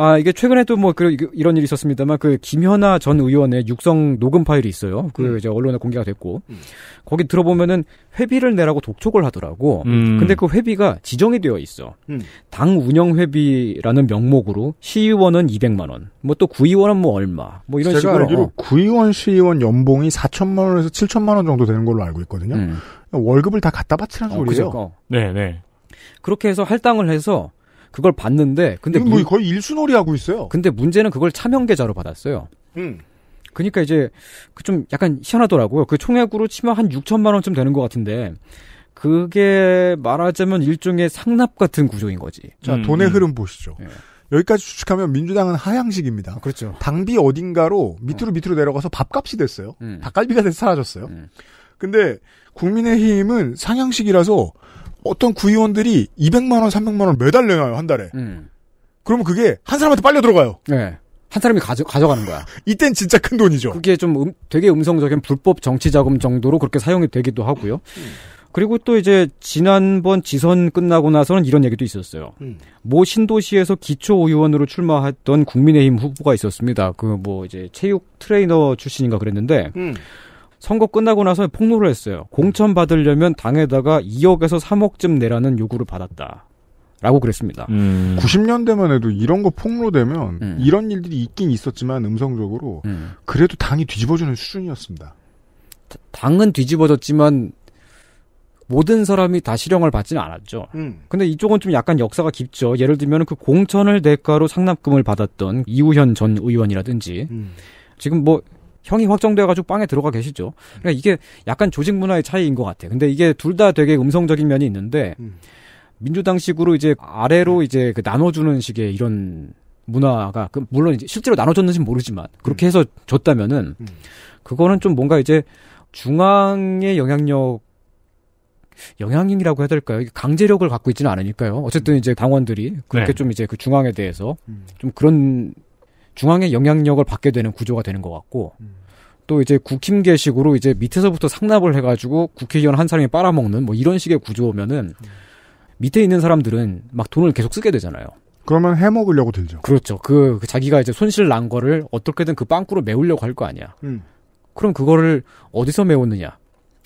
Speaker 4: 아, 이게 최근에 또 뭐, 그, 이런 일이 있었습니다만, 그, 김현아 전 의원의 육성 녹음 파일이 있어요. 그, 음. 이제 언론에 공개가 됐고, 음. 거기 들어보면은 회비를 내라고 독촉을 하더라고. 음. 근데 그 회비가 지정이 되어 있어. 음. 당 운영 회비라는 명목으로 시의원은 200만원, 뭐 또 구의원은 뭐 얼마, 뭐 이런 제가 식으로. 알기로 어.
Speaker 2: 구의원, 시의원 연봉이 4천만원에서 7천만원 정도 되는 걸로 알고 있거든요. 음. 월급을 다 갖다 바치는 라 어, 소리예 그러니까.
Speaker 4: 네, 네. 그렇게 해서 할당을 해서 그걸 봤는데 근데 뭐 문... 거의 일순놀이 하고 있어요. 근데 문제는 그걸 차명 계좌로 받았어요. 음. 그러니까 이제 그 좀 약간 희한하더라고요. 그 총액으로 치면 한 6천만 원쯤 되는 것 같은데 그게 말하자면 일종의 상납 같은 구조인 거지. 자 음. 돈의 음. 흐름 보시죠. 네. 여기까지 추측하면
Speaker 2: 민주당은 하향식입니다. 아, 그렇죠. 당비 어딘가로 밑으로 어. 밑으로 내려가서 밥값이 됐어요. 음. 닭갈비가 돼서 사라졌어요. 음. 근데 국민의힘은 상향식이라서 어떤 구의원들이 200만 원, 300만 원 매달 내놔요 한 달에. 음. 그러면 그게 한 사람한테
Speaker 4: 빨려 들어가요. 네. 한 사람이 가져, 가져가는 거야. (laughs) 이땐 진짜 큰 돈이죠. 그게 좀 음, 되게 음성적인 불법 정치 자금 정도로 그렇게 사용이 되기도 하고요. 음. 그리고 또 이제 지난번 지선 끝나고 나서는 이런 얘기도 있었어요. 음. 모 신도시에서 기초 의원으로 출마했던 국민의힘 후보가 있었습니다. 그 뭐 이제 체육 트레이너 출신인가 그랬는데 음. 선거 끝나고 나서 폭로를 했어요. 공천 받으려면 당에다가 2억에서 3억쯤 내라는 요구를 받았다.
Speaker 2: 라고 그랬습니다. 음. 90년대만 해도 이런 거 폭로되면 음. 이런 일들이 있긴 있었지만 음성적으로 음. 그래도 당이 뒤집어지는 수준이었습니다.
Speaker 4: 당은 뒤집어졌지만 모든 사람이 다 실형을 받지는 않았죠. 음. 근데 이쪽은 좀 약간 역사가 깊죠. 예를 들면 그 공천을 대가로 상납금을 받았던 이우현 전 의원이라든지 음. 지금 뭐 형이 확정돼가지고 빵에 들어가 계시죠. 그러니까 이게 약간 조직 문화의 차이인 것 같아. 요 근데 이게 둘 다 되게 음성적인 면이 있는데 음. 민주당식으로 이제 아래로 음. 이제 그 나눠주는 식의 이런 문화가 그 물론 이제 실제로 나눠줬는지는 모르지만 그렇게 음. 해서 줬다면은 그거는 좀 뭔가 이제 중앙의 영향력 영향력이라고 해야 될까요? 강제력을 갖고 있지는 않으니까요. 어쨌든 이제 당원들이 그렇게 네. 좀 이제 그 중앙에 대해서 좀 그런 중앙의 영향력을 받게 되는 구조가 되는 것 같고 음. 또 이제 국힘계식으로 이제 밑에서부터 상납을 해가지고 국회의원 한 사람이 빨아먹는 뭐 이런 식의 구조면은 음. 밑에 있는 사람들은 막 돈을 계속 쓰게 되잖아요. 그러면 해먹으려고 들죠. 그렇죠. 그, 그 자기가 이제 손실 난 거를 어떻게든 그 빵꾸로 메우려고 할 거 아니야. 음. 그럼 그거를 어디서 메우느냐?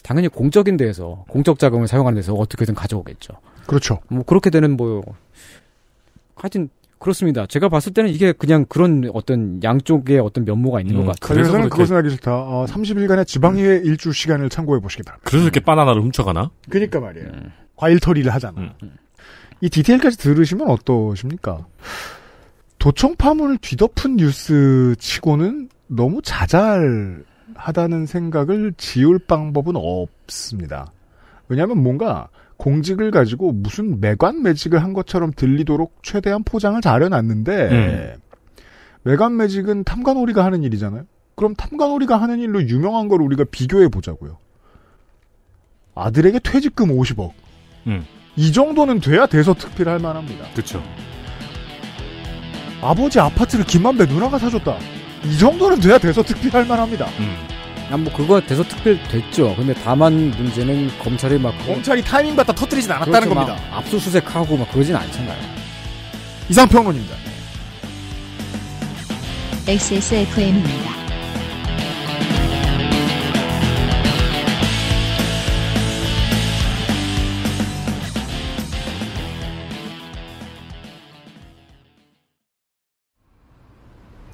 Speaker 4: 당연히 공적인 데에서 공적 자금을 사용하는 데서 어떻게든 가져오겠죠. 그렇죠. 뭐 그렇게 되는 뭐 하여튼 그렇습니다. 제가 봤을 때는 이게 그냥 그런 어떤 양쪽에 어떤 면모가 있는 음, 것 같아요. 그래서 그렇게... 그것은
Speaker 2: 하기 싫다. 어, 30일간의 지방의회 음. 일주 시간을 참고해 보시기 바랍니다.
Speaker 4: 그래서 이렇게 음. 바나나를 훔쳐가나?
Speaker 2: 그니까 말이에요. 음. 과일 털이를 하잖아. 음. 이 디테일까지 들으시면 어떠십니까? 도청 파문을 뒤덮은 뉴스 치고는 너무 자잘하다는 생각을 지울 방법은 없습니다. 왜냐하면 뭔가 공직을 가지고 무슨 매관 매직을 한 것처럼 들리도록 최대한 포장을 잘 해놨는데 음. 매관 매직은 탐관오리가 하는 일이잖아요. 그럼 탐관오리가 하는 일로 유명한 걸 우리가 비교해 보자고요. 아들에게 퇴직금 50억. 음. 이 정도는 돼야 돼서 특필할 만합니다. 그렇죠. 아버지 아파트를 김만배 누나가 사줬다. 이 정도는 돼야 돼서 특필할 만합니다. 음. 아, 뭐
Speaker 4: 그거 대서특필 됐죠. 근데 다만 문제는 검찰이 막 검찰이
Speaker 2: 타이밍 받다 터뜨리진 않았다는 그렇죠. 겁니다.
Speaker 4: 막 압수수색하고 막 그러진 않잖아요. 이상 평론입니다.
Speaker 1: XSFM입니다.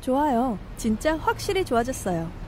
Speaker 3: 좋아요. 진짜 확실히 좋아졌어요.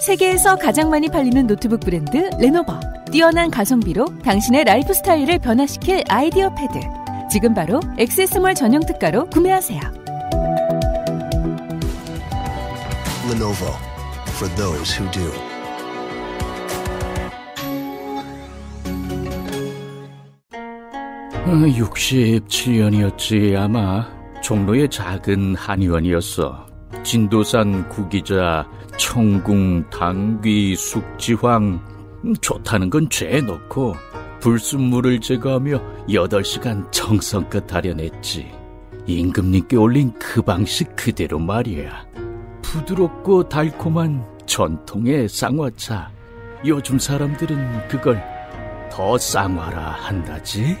Speaker 3: 세계에서 가장
Speaker 4: 많이 팔리는 노트북 브랜드 레노버. 뛰어난 가성비로 당신의 라이프 스타일을 변화시킬 아이디어 패드. 지금 바로 액세스몰 전용 특가로 구매하세요.
Speaker 1: Lenovo for those who do.
Speaker 3: 67년이었지 어, 아마 종로의 작은 한의원이었어. 진도산 구기자, 청궁, 당귀, 숙지황 음, 좋다는 건 죄에 넣고 불순물을 제거하며 8시간 정성껏 다려냈지. 임금님께 올린 그 방식 그대로 말이야. 부드럽고 달콤한 전통의 쌍화차. 요즘 사람들은 그걸 더 쌍화라 한다지.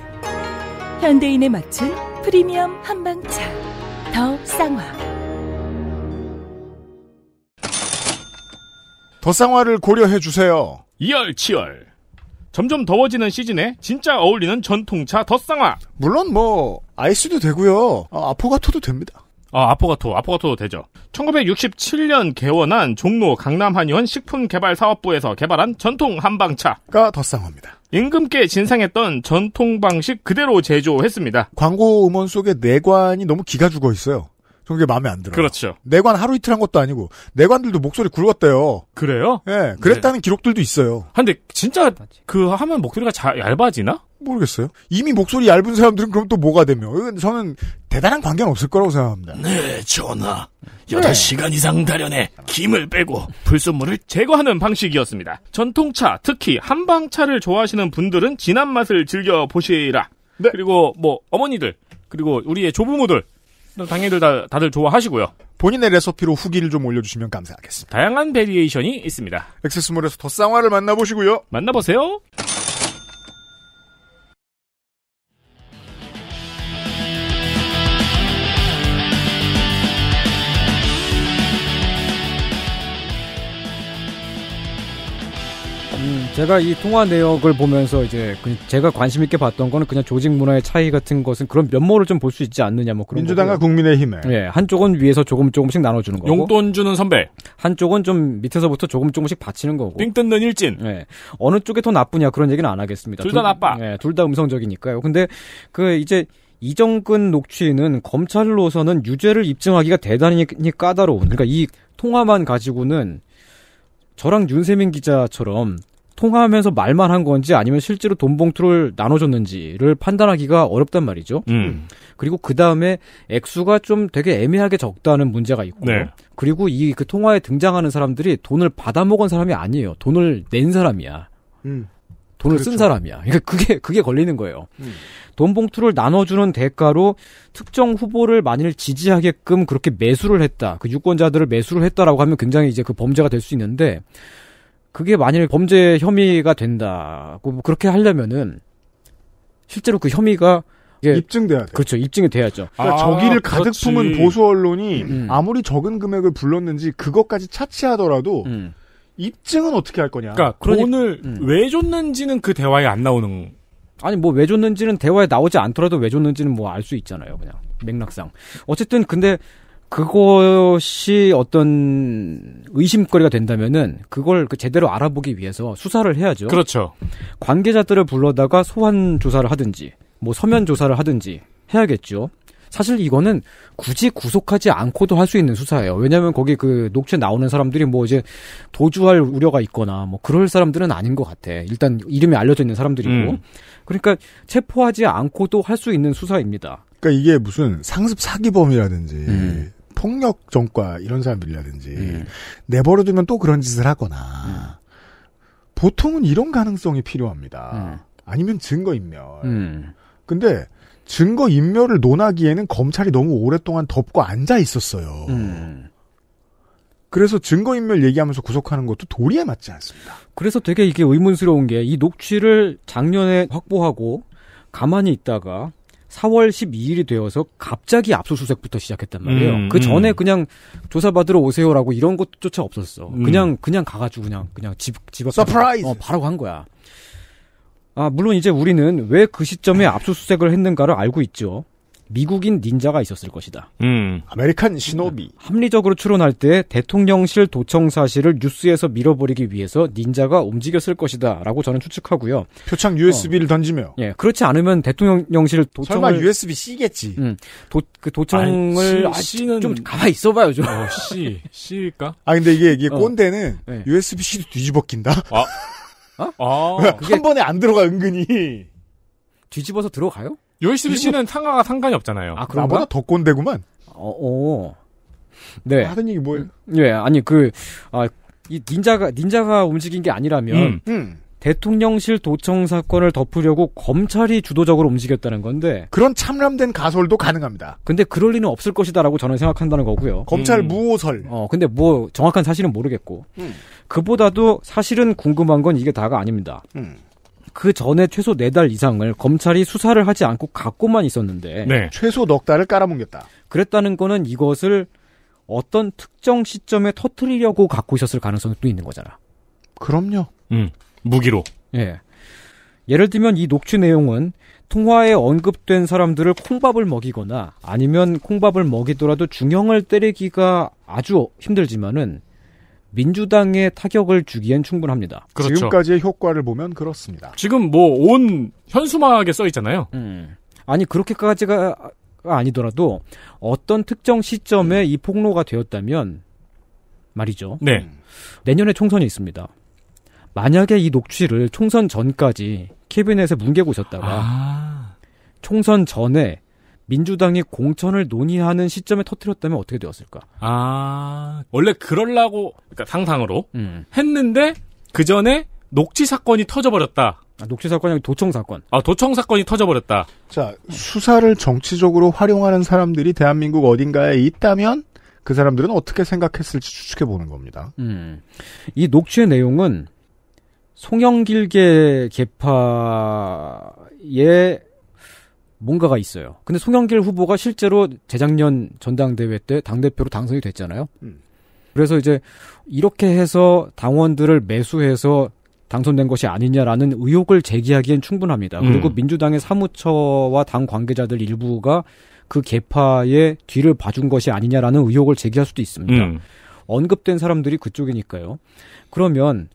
Speaker 3: 현대인에 맞춘 프리미엄 한방차. 더 쌍화. 더상화를 고려해 주세요. 이열치열. 점점 더워지는 시즌에 진짜 어울리는 전통차 덧상화 물론 뭐 아이스도 되고요. 아, 아포가토도 됩니다. 아, 아포가토, 아포가토도 되죠. 1967년 개원한 종로 강남한의원 식품개발사업부에서 개발한 전통 한방차가 덧상화입니다 임금께 진상했던 전통 방식 그대로 제조했습니다. 광고 음원 속에 내관이 너무 기가 죽어 있어요. 그게 마음에 안 들어요. 그렇죠.
Speaker 2: 내관 하루 이틀 한 것도 아니고 내관들도 목소리 굵었대요. 그래요? 예, 네, 그랬다는 네. 기록들도 있어요. 아, 근데 진짜
Speaker 3: 그 하면 목소리가 자, 얇아지나? 모르겠어요.
Speaker 2: 이미 목소리 얇은 사람들은 그럼 또 뭐가 되며? 저는 대단한 관계는 없을 거라고 생각합니다.
Speaker 3: 네, 전하. 8시간 이상 다련해 김을 빼고 불순물을 제거하는 방식이었습니다. 전통차, 특히 한방차를 좋아하시는 분들은 진한 맛을 즐겨보시라. 네. 그리고 뭐 어머니들, 그리고 우리의 조부모들 당연히들 다, 다들 좋아하시고요.
Speaker 2: 본인의 레시피로 후기를 좀 올려주시면 감사하겠습니다.
Speaker 3: 다양한 베리에이션이 있습니다. 액세스몰에서 더 쌍화를 만나보시고요. 만나보세요.
Speaker 4: 제가 이 통화 내역을 보면서 이제 그 제가 관심 있게 봤던 거는 그냥 조직 문화의 차이 같은 것은 그런 면모를 좀 볼 수 있지 않느냐 뭐 그런 민주당과 거고요.
Speaker 2: 국민의힘에 예
Speaker 4: 한쪽은 위에서 조금 조금씩 나눠주는 거고 용돈 주는 선배 한쪽은 좀 밑에서부터 조금 조금씩 바치는 거고 빙 뜯는 일진 예 어느 쪽이 더 나쁘냐 그런 얘기는 안 하겠습니다 둘 다 나빠 예둘 다 음성적이니까요 근데 그 이제 이정근 녹취는 검찰로서는 유죄를 입증하기가 대단히 까다로운 그러니까 이 통화만 가지고는 저랑 윤세민 기자처럼 통화하면서 말만 한 건지 아니면 실제로 돈 봉투를 나눠줬는지를 판단하기가 어렵단 말이죠. 음. 음. 그리고 그 다음에 액수가 좀 되게 애매하게 적다는 문제가 있고, 네. 그리고 이 그 통화에 등장하는 사람들이 돈을 받아먹은 사람이 아니에요. 돈을 낸 사람이야. 음. 돈을 그렇죠. 쓴 사람이야. 그러니까 그게 그게 걸리는 거예요. 음. 돈 봉투를 나눠주는 대가로 특정 후보를 만일 지지하게끔 그렇게 매수를 했다. 그 유권자들을 매수를 했다라고 하면 굉장히 이제 그 범죄가 될 수 있는데 그게 만일 범죄 혐의가 된다고 뭐 그렇게 하려면은 실제로 그 혐의가 입증돼야 돼. 그렇죠. 입증이 돼야죠. 그러니까 아, 저기를 가득 그렇지. 품은 보수
Speaker 2: 언론이 음. 아무리 적은 금액을 불렀는지 그것까지 차치하더라도 음. 입증은 어떻게
Speaker 3: 할 거냐. 그러니까 그러니, 돈을
Speaker 4: 음. 왜 줬는지는 그 대화에 안 나오는. 아니 뭐 왜 줬는지는 대화에 나오지 않더라도 왜 줬는지는 뭐 알 수 있잖아요. 그냥 맥락상. 어쨌든 근데 그것이 어떤 의심거리가 된다면은 그걸 그 제대로 알아보기 위해서 수사를 해야죠. 그렇죠. 관계자들을 불러다가 소환 조사를 하든지 뭐 서면 조사를 하든지 해야겠죠. 사실 이거는 굳이 구속하지 않고도 할 수 있는 수사예요. 왜냐하면 거기 그 녹취 나오는 사람들이 뭐 이제 도주할 우려가 있거나 뭐 그럴 사람들은 아닌 것 같아. 일단 이름이 알려져 있는 사람들이고. 음. 그러니까 체포하지 않고도 할 수 있는 수사입니다. 그러니까 이게 무슨 상습 사기범이라든지
Speaker 1: 음.
Speaker 2: 폭력 전과 이런 사람들이라든지 음. 내버려두면 또 그런 짓을 하거나 음. 보통은 이런 가능성이 필요합니다. 음. 아니면 증거 인멸. 음. 근데 증거 인멸을 논하기에는 검찰이 너무 오랫동안 덮고 앉아 있었어요.
Speaker 4: 음. 그래서 증거 인멸 얘기하면서 구속하는 것도 도리에 맞지 않습니다. 그래서 되게 이게 의문스러운 게 이 녹취를 작년에 확보하고 가만히 있다가 4월 12일이 되어서 갑자기 압수수색부터 시작했단 말이에요. 음, 그 음. 전에 음. 그냥 조사받으러 오세요라고 이런 것조차 없었어. 음. 그냥 그냥 가가지고 그냥 그냥 집 집앞 서프라이즈 어, 바라고한 거야. 아 물론 이제 우리는 왜 그 시점에 압수수색을 했는가를 알고 있죠. 미국인 닌자가 있었을 것이다. 음. 아메리칸 신호비. 그러니까 합리적으로 추론할 때 대통령실 도청 사실을 뉴스에서 밀어버리기 위해서 닌자가 움직였을 것이다. 라고 저는 추측하고요. 표창 USB를 어. 던지며. 예. 그렇지 않으면 대통령실 도청을. 설마 USB-C겠지. 음, 도, 그 도청을. 아니, C, 는좀 가만히
Speaker 3: 있어봐요, 좀. 어, C. C일까? (laughs) 아, 근데 이게, 이게 어. 꼰대는 네.
Speaker 4: USB-C도 뒤집어
Speaker 2: 낀다?
Speaker 3: 아. 어? 아. 한 그게... 번에 안 들어가, 은근히. 뒤집어서
Speaker 4: 들어가요? 요시 b 씨는 뭐- 상가가 상관이 없잖아요. 아, 그런가? 나보다 더 꼰대구만. 어, 어. 네. 뭐 하던 얘기 뭐예요? 네, 아니 그 아, 이 닌자가 닌자가 움직인 게 아니라면 음. 음. 대통령실 도청 사건을 덮으려고 검찰이 주도적으로 움직였다는 건데 그런 참람된 가설도 가능합니다. 근데 그럴 리는 없을 것이다라고 저는 생각한다는 거고요. 검찰 음. 무호설. 어, 근데 뭐 정확한 사실은 모르겠고 음. 그보다도 사실은 궁금한 건 이게 다가 아닙니다. 음. 그 전에 최소 네 달 이상을 검찰이 수사를 하지 않고 갖고만 있었는데 네. 최소 넉 달을 깔아뭉겼다. 그랬다는 거는 이것을 어떤 특정 시점에 터트리려고 갖고 있었을 가능성이 또 있는 거잖아. 그럼요.
Speaker 3: 음, 무기로.
Speaker 4: 예. 예를 들면 이 녹취 내용은 통화에 언급된 사람들을 콩밥을 먹이거나 아니면 콩밥을 먹이더라도 중형을 때리기가 아주 힘들지만은 민주당의 타격을 주기엔 충분합니다. 그렇죠. 지금까지의
Speaker 2: 효과를 보면 그렇습니다.
Speaker 4: 지금 뭐 온 현수막에 써 있잖아요. 음. 아니 그렇게까지가 아니더라도 어떤 특정 시점에 음. 이 폭로가 되었다면 말이죠. 네. 내년에 총선이 있습니다. 만약에 이 녹취를 총선 전까지 캐비넷에 뭉개고 있었다가 아... 총선 전에 민주당이 공천을 논의하는 시점에 터트렸다면 어떻게 되었을까? 아 원래 그럴라고 그러니까 상상으로 음. 했는데
Speaker 3: 그 전에 녹취 사건이 터져버렸다. 아, 녹취 사건이 아니고 도청 사건. 아, 도청 사건이 터져버렸다.
Speaker 2: 자, 수사를 정치적으로 활용하는 사람들이 대한민국 어딘가에 있다면
Speaker 4: 그 사람들은 어떻게 생각했을지 추측해 보는 겁니다. 음. 이 녹취의 내용은 송영길계 개파의 뭔가가 있어요. 근데 송영길 후보가 실제로 재작년 전당대회 때 당대표로 당선이 됐잖아요. 음. 그래서 이제 이렇게 해서 당원들을 매수해서 당선된 것이 아니냐라는 의혹을 제기하기엔 충분합니다. 음. 그리고 민주당의 사무처와 당 관계자들 일부가 그 개파의 뒤를 봐준 것이 아니냐라는 의혹을 제기할 수도 있습니다. 음. 언급된 사람들이 그쪽이니까요. 그러면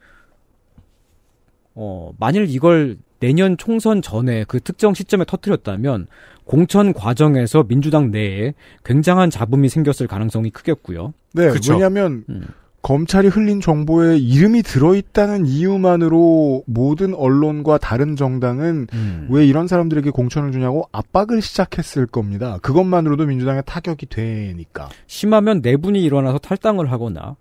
Speaker 4: 어, 만일 이걸 내년 총선 전에 그 특정 시점에 터뜨렸다면 공천 과정에서 민주당 내에 굉장한 잡음이 생겼을 가능성이 크겠고요. 네, 그쵸?
Speaker 2: 왜냐하면 음. 검찰이 흘린 정보에 이름이 들어있다는 이유만으로 모든 언론과 다른 정당은 음. 왜 이런 사람들에게 공천을
Speaker 4: 주냐고 압박을 시작했을 겁니다. 그것만으로도 민주당에 타격이 되니까. 심하면 내분이 네 일어나서 탈당을 하거나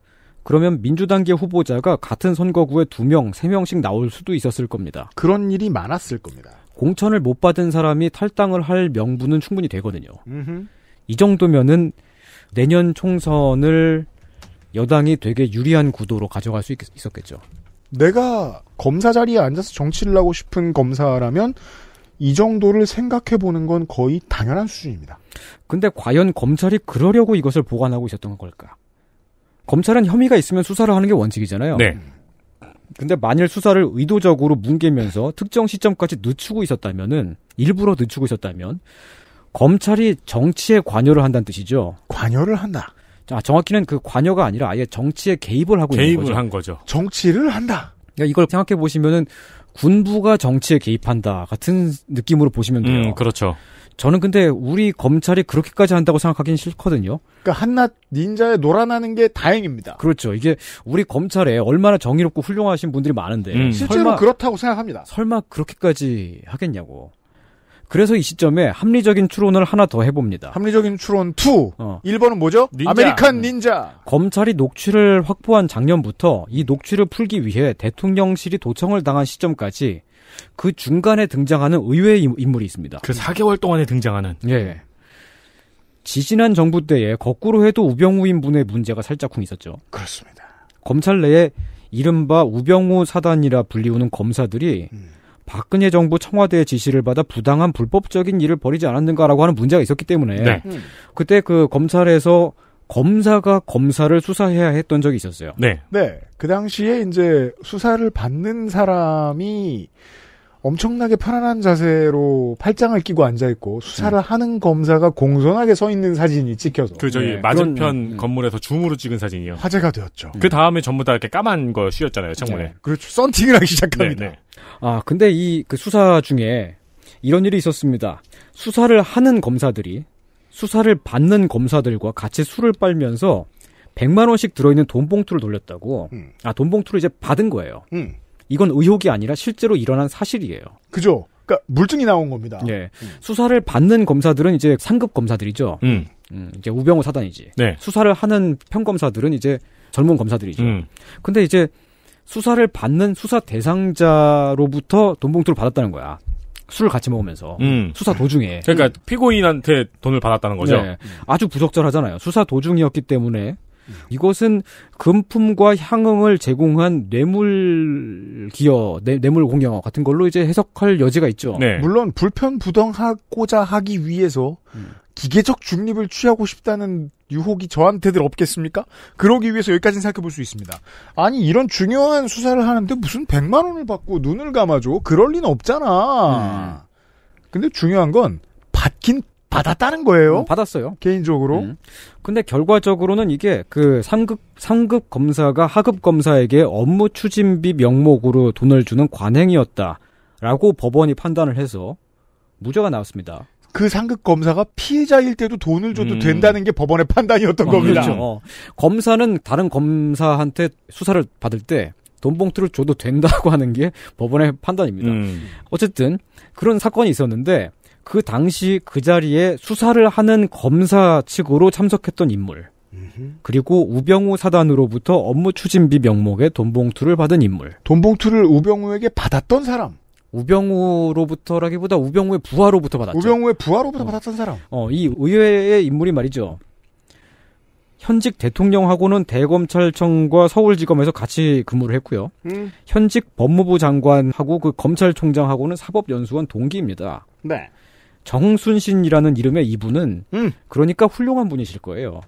Speaker 4: 그러면 민주당계 후보자가 같은 선거구에 두 명, 세 명씩 나올 수도 있었을 겁니다. 그런 일이 많았을 겁니다. 공천을 못 받은 사람이 탈당을 할 명분은 충분히 되거든요. 음흠. 이 정도면은 내년 총선을 여당이 되게 유리한 구도로 가져갈 수 있, 있었겠죠.
Speaker 2: 내가 검사 자리에 앉아서 정치를 하고 싶은 검사라면 이 정도를
Speaker 4: 생각해 보는 건 거의 당연한 수준입니다. 근데 과연 검찰이 그러려고 이것을 보관하고 있었던 걸까? 검찰은 혐의가 있으면 수사를 하는 게 원칙이잖아요. 네. 근데 만일 수사를 의도적으로 뭉개면서 특정 시점까지 늦추고 있었다면은 일부러 늦추고 있었다면 검찰이 정치에 관여를 한다는 뜻이죠. 관여를 한다. 자, 정확히는 그 관여가 아니라 아예 정치에 개입을 하고 개입을 있는 거죠. 한 거죠. 정치를 한다. 그러니까 이걸 생각해 보시면은 군부가 정치에 개입한다 같은 느낌으로 보시면 돼요. 음, 그렇죠. 저는 근데 우리 검찰이 그렇게까지 한다고 생각하기는 싫거든요. 그러니까 한낱 닌자에 놀아나는 게 다행입니다. 그렇죠. 이게 우리 검찰에 얼마나 정의롭고 훌륭하신 분들이 많은데 음. 실제로 설마, 그렇다고 생각합니다. 설마 그렇게까지 하겠냐고. 그래서 이 시점에 합리적인 추론을 하나 더 해봅니다. 합리적인 추론 2. 어. 1번은 뭐죠? 닌자. 아메리칸 음. 닌자. 검찰이 녹취를 확보한 작년부터 이 녹취를 풀기 위해 대통령실이 도청을 당한 시점까지 그 중간에 등장하는 의외의 인물이 있습니다. 그 4개월 동안에 등장하는. 예. 지지난 정부 때에 거꾸로 해도 우병우인분의 문제가 살짝쿵 있었죠. 그렇습니다. 검찰 내에 이른바 우병우 사단이라 불리우는 검사들이 음. 박근혜 정부 청와대의 지시를 받아 부당한 불법적인 일을 벌이지 않았는가라고 하는 문제가 있었기 때문에 네. 음. 그때 그 검찰에서 검사가 검사를 수사해야 했던 적이 있었어요. 네.
Speaker 2: 네. 그 당시에 이제 수사를 받는 사람이 엄청나게 편안한 자세로 팔짱을 끼고 앉아 있고 수사를 음. 하는 검사가 공손하게 서 있는 사진이 찍혀서 그 저기 네. 맞은편 그런,
Speaker 3: 음. 건물에서 줌으로 찍은 사진이요. 화제가 되었죠. 그 다음에 전부 다 이렇게 까만 거 씌었잖아요 창문에. 네.
Speaker 4: 그렇죠. 썬팅을 하기 시작합니다. 네, 네. 아 근데 이 그 수사 중에 이런 일이 있었습니다. 수사를 하는 검사들이 수사를 받는 검사들과 같이 술을 빨면서 100만 원씩 들어있는 돈 봉투를 돌렸다고. 음. 아, 돈 봉투를 이제 받은 거예요. 음. 이건 의혹이 아니라 실제로 일어난 사실이에요. 그죠? 그러니까 물증이 나온 겁니다. 네. 음. 수사를 받는 검사들은 이제 상급 검사들이죠. 음. 음. 이제 우병우 사단이지. 네. 수사를 하는 평검사들은 이제 젊은 검사들이죠. 음. 근데 이제 수사를 받는 수사 대상자로부터 돈 봉투를 받았다는 거야. 술을 같이 먹으면서 음. 수사 도중에 그러니까
Speaker 3: 피고인한테 돈을 받았다는
Speaker 4: 거죠. 네. 아주 부적절하잖아요. 수사 도중이었기 때문에 이것은 금품과 향응을 제공한 뇌물 기여, 뇌, 물 공여 같은 걸로 이제 해석할 여지가 있죠. 네. 물론 불편
Speaker 2: 부당하고자 하기 위해서 음. 기계적 중립을 취하고 싶다는 유혹이 저한테들 없겠습니까? 그러기 위해서 여기까지는 살펴볼수 있습니다. 아니 이런 중요한 수사를 하는데 무슨 100만 원을 받고 눈을 감아줘? 그럴 리는 없잖아. 음. 근데 중요한
Speaker 4: 건 받긴 받았다는 거예요. 음, 받았어요. 개인적으로. 음. 근데 결과적으로는 이게 그 상급 상급 검사가 하급 검사에게 업무 추진비 명목으로 돈을 주는 관행이었다라고 법원이 판단을 해서 무죄가 나왔습니다. 그 상급 검사가 피해자일 때도 돈을 줘도 음. 된다는 게 법원의 판단이었던 아, 겁니다. 그렇죠. 어. 검사는 다른 검사한테 수사를 받을 때 돈봉투를 줘도 된다고 하는 게 법원의 판단입니다. 음. 어쨌든 그런 사건이 있었는데 그 당시 그 자리에 수사를 하는 검사 측으로 참석했던 인물 그리고 우병우 사단으로부터 업무 추진비 명목의 돈봉투를 받은 인물 돈봉투를 우병우에게 받았던 사람 우병우로부터라기보다 우병우의 부하로부터 받았죠. 우병우의 부하로부터 어. 받았던 사람. 어, 이 의회의 인물이 말이죠. 현직 대통령하고는 대검찰청과 서울지검에서 같이 근무를 했고요. 음. 현직 법무부 장관하고 그 검찰총장하고는 사법연수원 동기입니다. 네. 정순신이라는 이름의 이분은 음. 그러니까 훌륭한 분이실 거예요.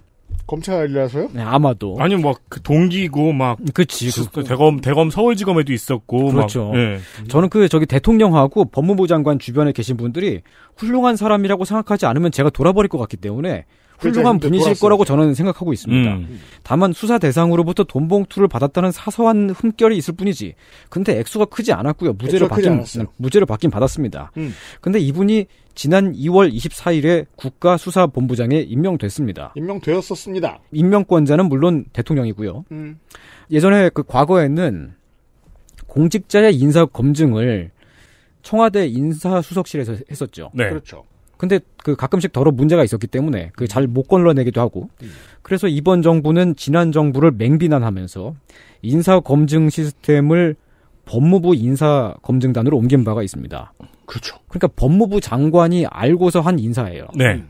Speaker 2: 검찰이라서요?
Speaker 4: 네, 아마도. 아니 막그 동기고 막 그치. 그, 대검 대검 서울지검에도 있었고 그렇죠. 막, 예. 저는 그 저기 대통령하고 법무부 장관 주변에 계신 분들이 훌륭한 사람이라고 생각하지 않으면 제가 돌아버릴 것 같기 때문에 훌륭한 분이실 거라고 저는 생각하고 있습니다. 음. 다만 수사 대상으로부터 돈 봉투를 받았다는 사소한 흠결이 있을 뿐이지. 근데 액수가 크지 않았고요. 무죄를 받긴 음, 무죄를 받긴 받았습니다. 음. 근데 이분이 지난 2월 24일에 국가수사본부장에 임명됐습니다. 임명되었었습니다. 임명권자는 물론 대통령이고요. 음. 예전에 그 과거에는 공직자의 인사 검증을 청와대 인사수석실에서 했었죠. 네. 그렇죠. 근데 그 가끔씩 더러 문제가 있었기 때문에 그잘못 걸러내기도 하고 음. 그래서 이번 정부는 지난 정부를 맹비난하면서 인사 검증 시스템을 법무부 인사 검증단으로 옮긴 바가 있습니다. 그렇죠. 그러니까 법무부 장관이 알고서 한 인사예요. 네. 음.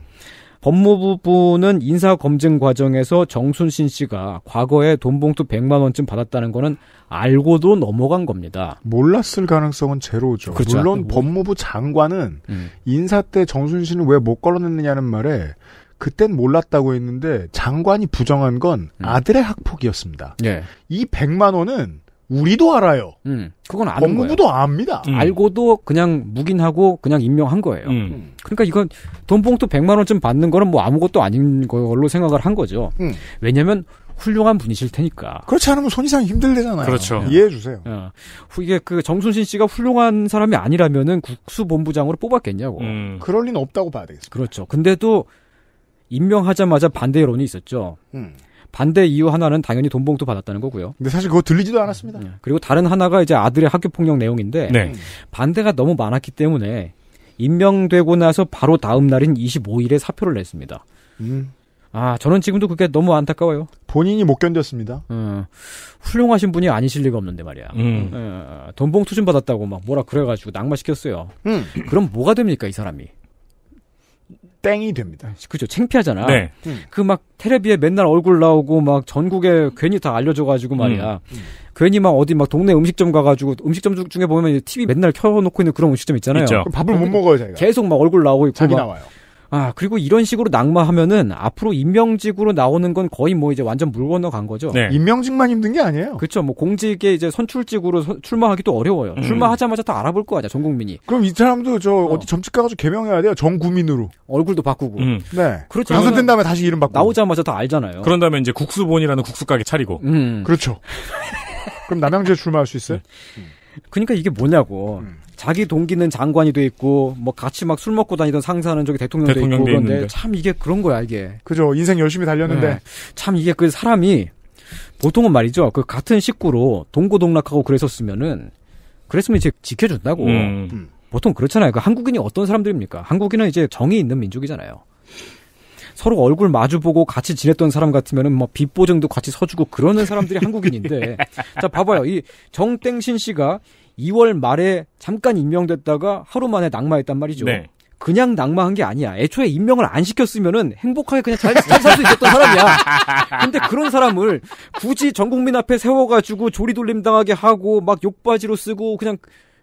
Speaker 4: 법무부는 인사 검증 과정에서 정순신 씨가 과거에 돈봉투 100만 원쯤 받았다는 거는 알고도 넘어간 겁니다. 몰랐을 가능성은 제로죠. 그렇죠. 물론 뭐. 법무부 장관은 음. 인사
Speaker 2: 때 정순신을 왜 못 걸어냈느냐는 말에 그땐 몰랐다고 했는데 장관이 부정한 건 음. 아들의
Speaker 4: 학폭이었습니다. 네.
Speaker 2: 이 100만 원은 우리도 알아요.
Speaker 4: 음, 그건 아는 법무부도 거예요. 압니다. 음. 알고도 그냥 묵인하고 그냥 임명한 거예요. 음. 그러니까 이건 돈 봉투 100만 원쯤 받는 거는 뭐 아무것도 아닌 걸로 생각을 한 거죠. 음. 왜냐면 훌륭한 분이실 테니까.
Speaker 2: 그렇지 않으면 손이상 힘들대잖아요. 그렇죠. 예. 이해해
Speaker 4: 주세요. 예. 이게 그 정순신 씨가 훌륭한 사람이 아니라면은 국수본부장으로 뽑았겠냐고. 음. 그럴 리는 없다고 봐야 되겠습니다. 그렇죠. 근데도 임명하자마자 반대 여론이 있었죠. 음. 반대 이유 하나는 당연히 돈 봉투 받았다는 거고요. 근데 사실 그거 들리지도 않았습니다. 예, 그리고 다른 하나가 이제 아들의 학교 폭력 내용인데 네. 반대가 너무 많았기 때문에 임명되고 나서 바로 다음 날인 25일에 사표를 냈습니다. 음. 아, 저는 지금도 그게 너무 안타까워요. 본인이 못 견뎠습니다. 음, 훌륭하신 분이 아니실 리가 없는데 말이야. 음. 음, 예, 돈봉투 좀 받았다고 막 뭐라 그래가지고 낙마시켰어요. 음. 그럼 뭐가 됩니까, 이 사람이? 땡이 됩니다. 그죠. 창피하잖아. 네. 음. 그 그막 테레비에 맨날 얼굴 나오고 막 전국에 음. 괜히 다알려져가지고 말이야. 음. 음. 괜히 막 어디 막 동네 음식점 가가지고 음식점 중에 보면 TV 맨날 켜놓고 있는 그런 음식점 있잖아요. 밥을 못 먹어요, 자기가. 계속 막 얼굴 나오고 있고. 자기 나와요. 아, 그리고 이런 식으로 낙마하면은 앞으로 임명직으로 나오는 건 거의 뭐 이제 완전 물 건너간 거죠. 네. 임명직만 힘든 게 아니에요. 그렇죠. 뭐 공직에 이제 선출직으로 서, 출마하기도 어려워요. 음. 출마하자마자 다 알아볼 거 아니야, 전 국민이.
Speaker 2: 그럼 이 사람도 저 어. 디 점집 가가지고 개명해야 돼요. 전국민으로 얼굴도 바꾸고. 음.
Speaker 4: 네. 그렇죠. 당선된 다음에 다시 이름 바꾸고. 나오자마자 다 알잖아요. 그런 다음에 이제 국수본이라는 국수가게 차리고. 음. 그렇죠. (laughs) 그럼 남양주에 출마할 수 있어요? 네. 음. 그러니까 이게 뭐냐고. 음. 자기 동기는 장관이 돼 있고 뭐 같이 막 술 먹고 다니던 상사는 저기 대통령 돼 있고 그런데 참 이게 그런 거야 이게. 그죠. 인생 열심히 달렸는데 네. 참 이게 그 사람이 보통은 말이죠. 그 같은 식구로 동고동락하고 그랬었으면은 그랬으면 이제 지켜준다고. 음. 음. 보통 그렇잖아요. 그 한국인이 어떤 사람들입니까? 한국인은 이제 정이 있는 민족이잖아요. 서로 얼굴 마주보고 같이 지냈던 사람 같으면은 뭐 빚보증도 같이 서주고 그러는 사람들이 한국인인데 (laughs) 네. 자 봐봐요 이 정땡신 씨가 2월 말에 잠깐 임명됐다가 하루 만에 낙마했단 말이죠. 네. 그냥 낙마한 게 아니야. 애초에 임명을 안 시켰으면은 행복하게 그냥 잘, 잘살 수 있었던 사람이야. 근데 그런 사람을 굳이 전 국민 앞에 세워가지고 조리돌림 당하게 하고 막 욕바지로 쓰고 그냥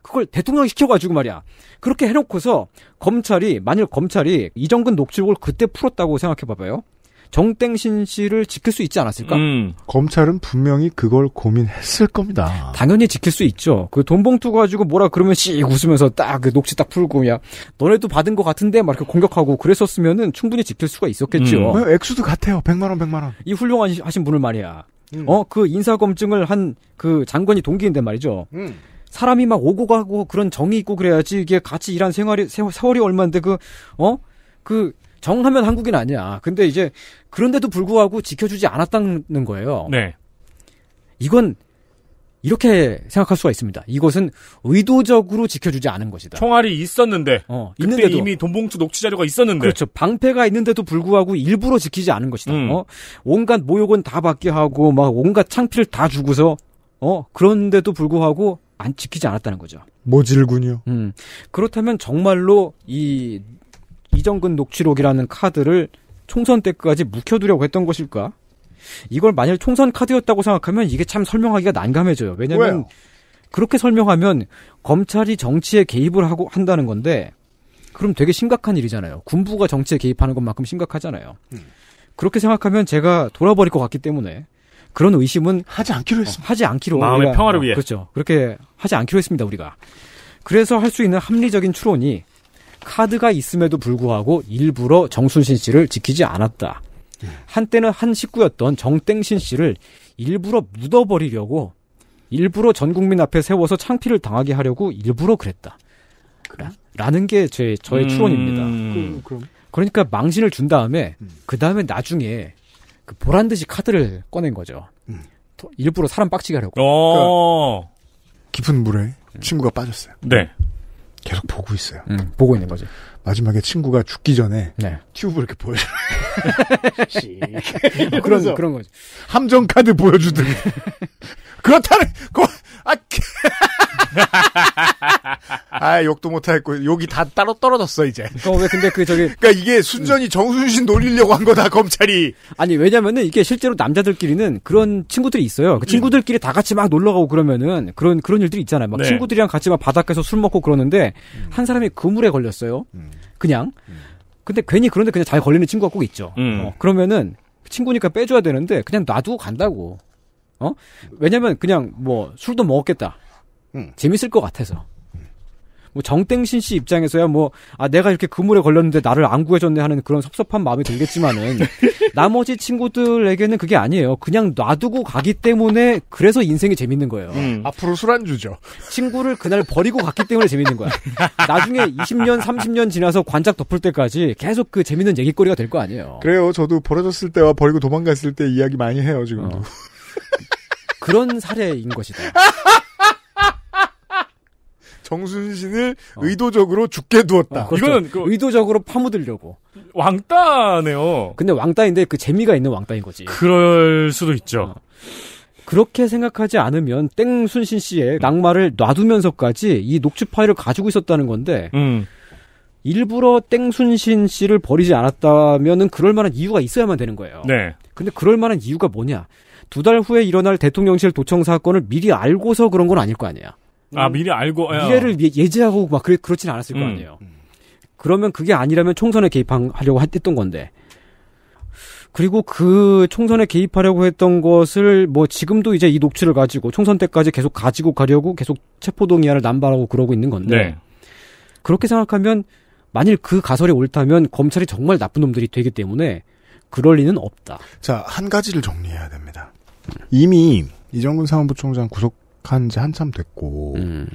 Speaker 4: 그걸 대통령 시켜가지고 말이야. 그렇게 해놓고서 검찰이 만일 검찰이 이정근 녹취록을 그때 풀었다고 생각해봐봐요. 정땡신 씨를 지킬 수 있지 않았을까? 음. 검찰은 분명히 그걸 고민했을 겁니다. 당연히 지킬 수 있죠. 그 돈봉투 가지고 뭐라 그러면 씩 웃으면서 딱 그 녹취 딱 풀고 그냥 너네도 받은 것 같은데 막 이렇게 공격하고 그랬었으면은 충분히 지킬 수가 있었겠죠. 음.
Speaker 2: 액수도 같아요. 100만 원, 100만 원.
Speaker 4: 이 훌륭하신 분을 말이야. 음. 어, 그 인사검증을 한 그 장관이 동기인데 말이죠. 음. 사람이 막 오고 가고 그런 정이 있고 그래야지 이게 같이 일한 생활이 세월, 이 얼마인데 그 어? 그 정하면 한국인 아니야. 근데 이제 그런데도 불구하고 지켜주지 않았다는 거예요. 네. 이건 이렇게 생각할 수가 있습니다. 이것은 의도적으로 지켜주지 않은 것이다. 총알이 있었는데, 어, 있는데도 이미 돈봉투 녹취 자료가 있었는데, 그렇죠. 방패가 있는데도 불구하고 일부러 지키지 않은 것이다. 음. 어? 온갖 모욕은 다 받게 하고 막 온갖 창피를 다 주고서 어 그런데도 불구하고 안 지키지 않았다는 거죠.
Speaker 2: 모질군요. 음.
Speaker 4: 그렇다면 정말로 이 이정근 녹취록이라는 카드를 총선 때까지 묵혀두려고 했던 것일까? 이걸 만일 총선 카드였다고 생각하면 이게 참 설명하기가 난감해져요. 왜냐면 그렇게 설명하면 검찰이 정치에 개입을 하고 한다는 건데 그럼 되게 심각한 일이잖아요. 군부가 정치에 개입하는 것만큼 심각하잖아요. 음. 그렇게 생각하면 제가 돌아버릴 것 같기 때문에 그런 의심은 하지 않기로 어, 했습니다. 하지 않기로 마음의 우리가, 평화를 어, 위해 그렇죠. 그렇게 하지 않기로 했습니다 우리가. 그래서 할 수 있는 합리적인 추론이 카드가 있음에도 불구하고 일부러 정순신 씨를 지키지 않았다. 한때는 한 식구였던 정땡신 씨를 일부러 묻어버리려고 일부러 전 국민 앞에 세워서 창피를 당하게 하려고 일부러 그랬다. 라는 게 제 저의 음... 추론입니다. 그 그럼. 그러니까 망신을 준 다음에 음. 그 다음에 나중에 그 보란 듯이 카드를 꺼낸 거죠. 음. 일부러 사람 빡치게 하려고. 그
Speaker 2: 깊은 물에 음.
Speaker 4: 친구가 빠졌어요.
Speaker 2: 네. 계속 보고 있어요. 음, 보고 있는 거죠. 마지막에 친구가 죽기 전에 네. 튜브 이렇게 보여줘요. 뭐 그런 그런 거죠. 함정 카드 보여주더니 (laughs) 그렇다는 거 그, 아. 그- 아 욕도 못하겠고 욕이 다 따로 떨어졌어 이제. 어, 왜
Speaker 4: 근데 그 저기. 그러니까 이게 순전히 정순신 놀리려고 한 거다 검찰이. 아니 왜냐면은 이게 실제로 남자들끼리는 그런 친구들이 있어요. 그 네. 친구들끼리 다 같이 막 놀러 가고 그러면은 그런 그런 일들이 있잖아요. 막 네. 친구들이랑 같이 막 바닷가에서 술 먹고 그러는데 음. 한 사람이 그물에 걸렸어요. 음. 그냥. 음. 근데 괜히 그런데 그냥 잘 걸리는 친구가 꼭 있죠. 음. 어, 그러면은 친구니까 빼줘야 되는데 그냥 놔두고 간다고. 어? 왜냐면 그냥 뭐 술도 먹었겠다. 음. 재밌을 것 같아서. 뭐 정땡신 씨 입장에서야 뭐 아 내가 이렇게 그물에 걸렸는데 나를 안 구해줬네 하는 그런 섭섭한 마음이 들겠지만은 (laughs) 나머지 친구들에게는 그게 아니에요. 그냥 놔두고 가기 때문에 그래서 인생이 재밌는 거예요. 음. 앞으로 술 안주죠. 친구를 그날 버리고 갔기 때문에 재밌는 거야. (laughs) 나중에 20년, 30년 지나서 관짝 덮을 때까지 계속 그 재밌는 얘기거리가 될 거 아니에요.
Speaker 2: 그래요. 저도 버려졌을 때와 버리고 도망갔을 때 이야기 많이 해요, 지금 어. 그런 사례인
Speaker 4: 것이다. (laughs) 정순신을 어. 의도적으로 죽게 두었다. 어, 그렇죠. 이거는 그... 의도적으로 파묻으려고. 왕따네요. 근데 왕따인데 그 재미가 있는 왕따인 거지. 그럴 수도 있죠. 어. 그렇게 생각하지 않으면 땡순신 씨의 낙마를 놔두면서까지 이 녹취 파일을 가지고 있었다는 건데 음. 일부러 땡순신 씨를 버리지 않았다면은 그럴 만한 이유가 있어야만 되는 거예요. 네. 근데 그럴 만한 이유가 뭐냐? 두 달 후에 일어날 대통령실 도청 사건을 미리 알고서 그런 건 아닐 거 아니야.
Speaker 3: 아 음. 미리 알고 아,
Speaker 4: 미래를 예제하고 막 그래, 그렇진 않았을 음. 거 아니에요. 음. 그러면 그게 아니라면 총선에 개입하려고 했던 건데 그리고 그 총선에 개입하려고 했던 것을 뭐 지금도 이제 이 녹취를 가지고 총선 때까지 계속 가지고 가려고 계속 체포동의안을 남발하고 그러고 있는 건데 네. 그렇게 생각하면 만일 그 가설이 옳다면 검찰이 정말 나쁜 놈들이 되기 때문에 그럴 리는 없다. 자, 한 가지를 정리해야 됩니다.
Speaker 2: 이미 이정근 사무부총장 구속 시작한 지 한참 됐고 음.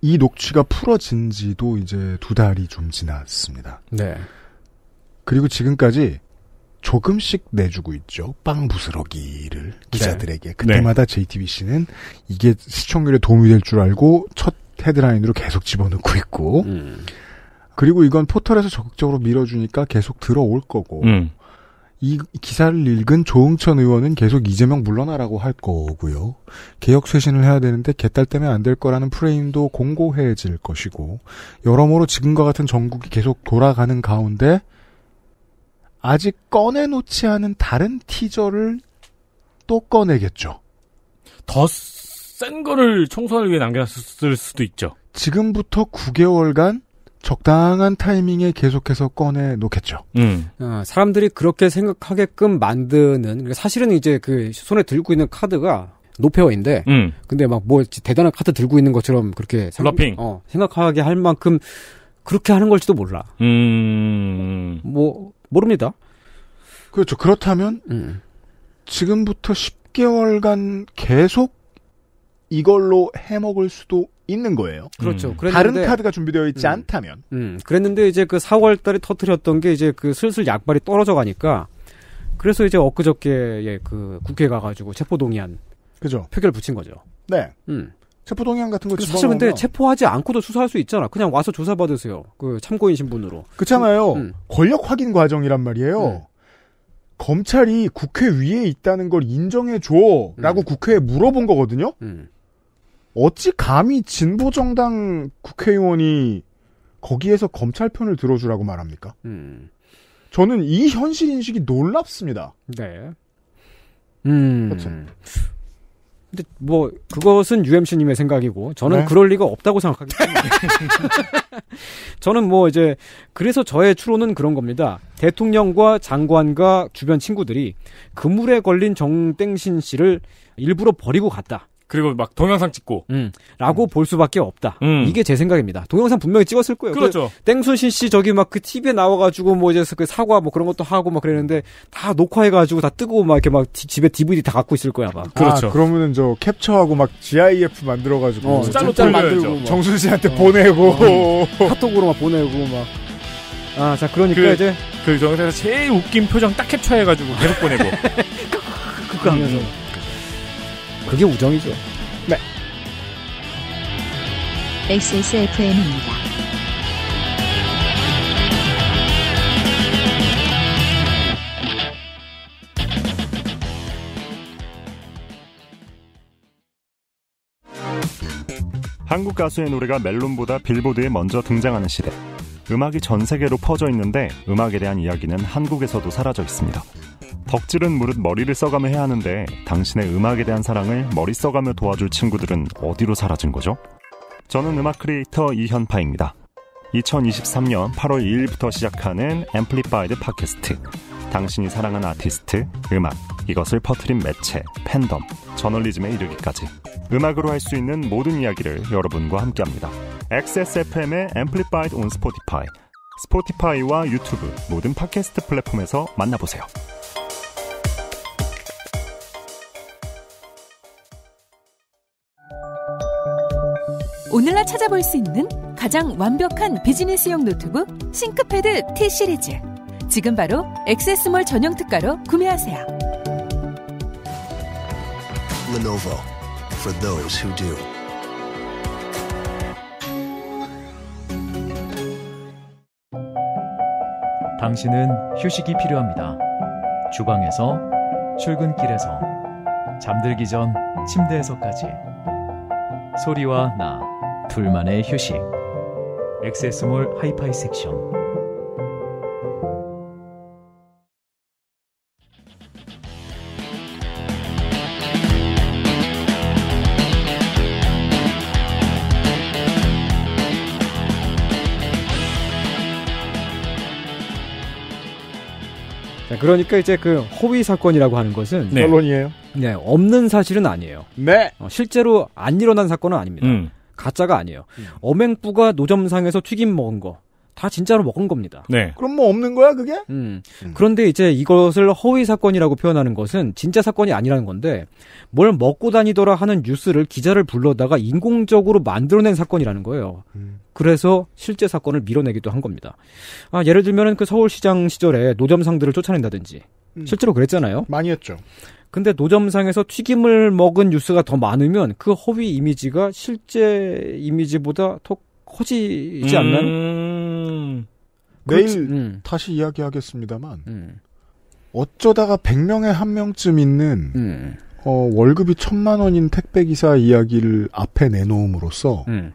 Speaker 2: 이 녹취가 풀어진 지도 이제 두 달이 좀 지났습니다. 네. 그리고 지금까지 조금씩 내주고 있죠. 빵 부스러기를 네. 기자들에게. 네. 그때마다 네. JTBC는 이게 시청률에 도움이 될 줄 알고 첫 헤드라인으로 계속 집어넣고 있고. 음. 그리고 이건 포털에서 적극적으로 밀어주니까 계속 들어올 거고. 음. 이 기사를 읽은 조응천 의원은 계속 이재명 물러나라고 할 거고요. 개혁 쇄신을 해야 되는데 개딸 때문에 안 될 거라는 프레임도 공고해질 것이고 여러모로 지금과 같은 전국이 계속 돌아가는 가운데 아직 꺼내놓지 않은 다른 티저를 또 꺼내겠죠. 더
Speaker 3: 센 거를 청소를 위해
Speaker 4: 남겨놨을 수도 있죠.
Speaker 2: 지금부터 9개월간 적당한 타이밍에
Speaker 4: 계속해서 꺼내 놓겠죠. 음. 어, 사람들이 그렇게 생각하게끔 만드는 그러니까 사실은 이제 그 손에 들고 있는 카드가 노페어인데 음. 근데 막 뭐 대단한 카드 들고 있는 것처럼 그렇게 생각, 어, 생각하게 할 만큼 그렇게 하는 걸지도 몰라. 음. 뭐 모릅니다. 그렇죠. 그렇다면 음.
Speaker 2: 지금부터 10개월간 계속 이걸로 해먹을 수도 있는 거예요.
Speaker 4: 그렇죠. 음. 다른 카드가
Speaker 2: 준비되어 있지 음. 않다면. 음.
Speaker 4: 그랬는데 이제 그 4월 달에 터트렸던 게 이제 그 슬슬 약발이 떨어져 가니까 그래서 이제 엊그저께 예, 그 국회 가가지고 체포동의안. 그죠. 표결 붙인 거죠. 네. 음. 체포동의안 같은 거 사실 근데 체포하지 않고도 수사할 수 있잖아. 그냥 와서 조사받으세요. 그 참고인 신분으로.
Speaker 2: 그렇잖아요. 음. 권력 확인 과정이란 말이에요. 음. 검찰이 국회 위에 있다는 걸 인정해줘라고 음. 국회에 물어본 거거든요. 음. 어찌 감히 진보 정당 국회의원이 거기에서 검찰 편을 들어주라고 말합니까? 음. 저는 이 현실 인식이 놀랍습니다.
Speaker 1: 네.
Speaker 4: 음. 그렇죠. 근데 뭐 그것은 UMC님의 생각이고 저는 네? 그럴 리가 없다고 생각합니다 (laughs) 저는 뭐 이제 그래서 저의 추론은 그런 겁니다. 대통령과 장관과 주변 친구들이 그물에 걸린 정땡신 씨를 일부러 버리고 갔다. 그리고 막 동영상 찍고. 음. 라고 음. 볼 수밖에 없다. 음. 이게 제 생각입니다. 동영상 분명히 찍었을 거예요. 그 그렇죠. 그 땡순신 씨 저기 막 그 TV에 나와가지고 뭐 이제 그 사과 뭐 그런 것도 하고 막 그랬는데 다 녹화해가지고 다 뜨고 막 이렇게 막 디, 집에 DVD 다 갖고 있을 거야 막. 그렇죠. 아,
Speaker 2: 그러면은 저 캡처하고 막 GIF 만들어가지고 어,
Speaker 3: 짤 만들고 정순 씨한테 어. 보내고 어.
Speaker 4: (laughs) 카톡으로 막 보내고 막. 아, 자, 그러니까 그, 이제.
Speaker 3: 그 영상에서 제일 웃긴 표정 딱 캡처해가지고 계속 보내고.
Speaker 4: (laughs) 그거 하면서. 그게 우정이죠. 네.
Speaker 1: XSFM입니다.
Speaker 3: 한국 가수의 노래가 멜론보다 빌보드에 먼저 등장하는 시대. 음악이 전 세계로 퍼져 있는데 음악에 대한 이야기는 한국에서도 사라져 있습니다. 덕질은 무릇 머리를 써가며 해야 하는데 당신의 음악에 대한 사랑을 머리 써가며 도와줄 친구들은 어디로 사라진 거죠? 저는 음악 크리에이터 이현파입니다. 2023년 8월 2일부터 시작하는 앰플리파이드 팟캐스트. 당신이 사랑하는 아티스트, 음악, 이것을 퍼트린 매체, 팬덤, 저널리즘에 이르기까지 음악으로 할 수 있는 모든 이야기를 여러분과 함께합니다. XSFM의 Amplified on Spotify, 스포티파이와 유튜브 모든 팟캐스트 플랫폼에서 만나보세요.
Speaker 4: 오늘날 찾아볼 수 있는 가장 완벽한 비즈니스용 노트북 싱크패드 T 시리즈. 지금 바로 액세스몰 전용 특가로 구매하세요.
Speaker 1: Lenovo for those who do.
Speaker 4: 당신은 휴식이 필요합니다. 주방에서 출근길에서 잠들기 전 침대에서까지 소리와 나 둘만의 휴식. 액세스몰 하이파이 섹션. 그러니까 이제 그 허위 사건이라고 하는 것은 네. 론이에요 네, 없는 사실은 아니에요. 네. 어, 실제로 안 일어난 사건은 아닙니다. 음. 가짜가 아니에요. 음. 엄행부가 노점상에서 튀김 먹은 거. 다 진짜로 먹은 겁니다. 네. 그럼 뭐 없는 거야 그게? 음. 음. 그런데 이제 이것을 허위 사건이라고 표현하는 것은 진짜 사건이 아니라는 건데 뭘 먹고 다니더라 하는 뉴스를 기자를 불러다가 인공적으로 만들어낸 사건이라는 거예요. 음. 그래서 실제 사건을 밀어내기도 한 겁니다. 아, 예를 들면그 서울시장 시절에 노점상들을 쫓아낸다든지 음. 실제로 그랬잖아요. 많이 했죠. 근데 노점상에서 튀김을 먹은 뉴스가 더 많으면 그 허위 이미지가 실제 이미지보다 톡 커지지 않나요? 음. 내일 음.
Speaker 2: 다시 이야기하겠습니다만 음. 어쩌다가 100명에 한 명쯤 있는 음. 어, 월급이 천만 원인 택배 기사 이야기를 앞에 내놓음으로써 음.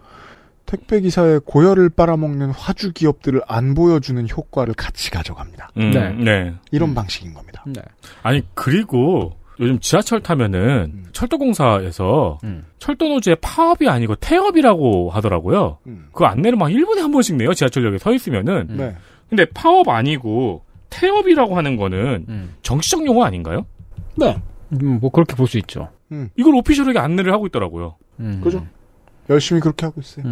Speaker 2: 택배 기사의 고열을 빨아먹는 화주 기업들을 안 보여주는 효과를 같이 가져갑니다.
Speaker 3: 네. 네. 이런 방식인 겁니다. 네. 아니 그리고 요즘 지하철 타면은 음. 철도공사에서 음. 철도노조의 파업이 아니고 태업이라고 하더라고요. 음. 그 안내를 막 1분에 한 번씩 내요. 지하철역에 서 있으면은. 음. 네. 근데 파업 아니고 태업이라고 하는 거는 음. 정치적 용어 아닌가요? 네.
Speaker 4: 음, 뭐 그렇게 볼 수 있죠.
Speaker 3: 이걸 오피셜하게 안내를 하고 있더라고요. 그죠?
Speaker 4: 열심히 그렇게 하고 있어요.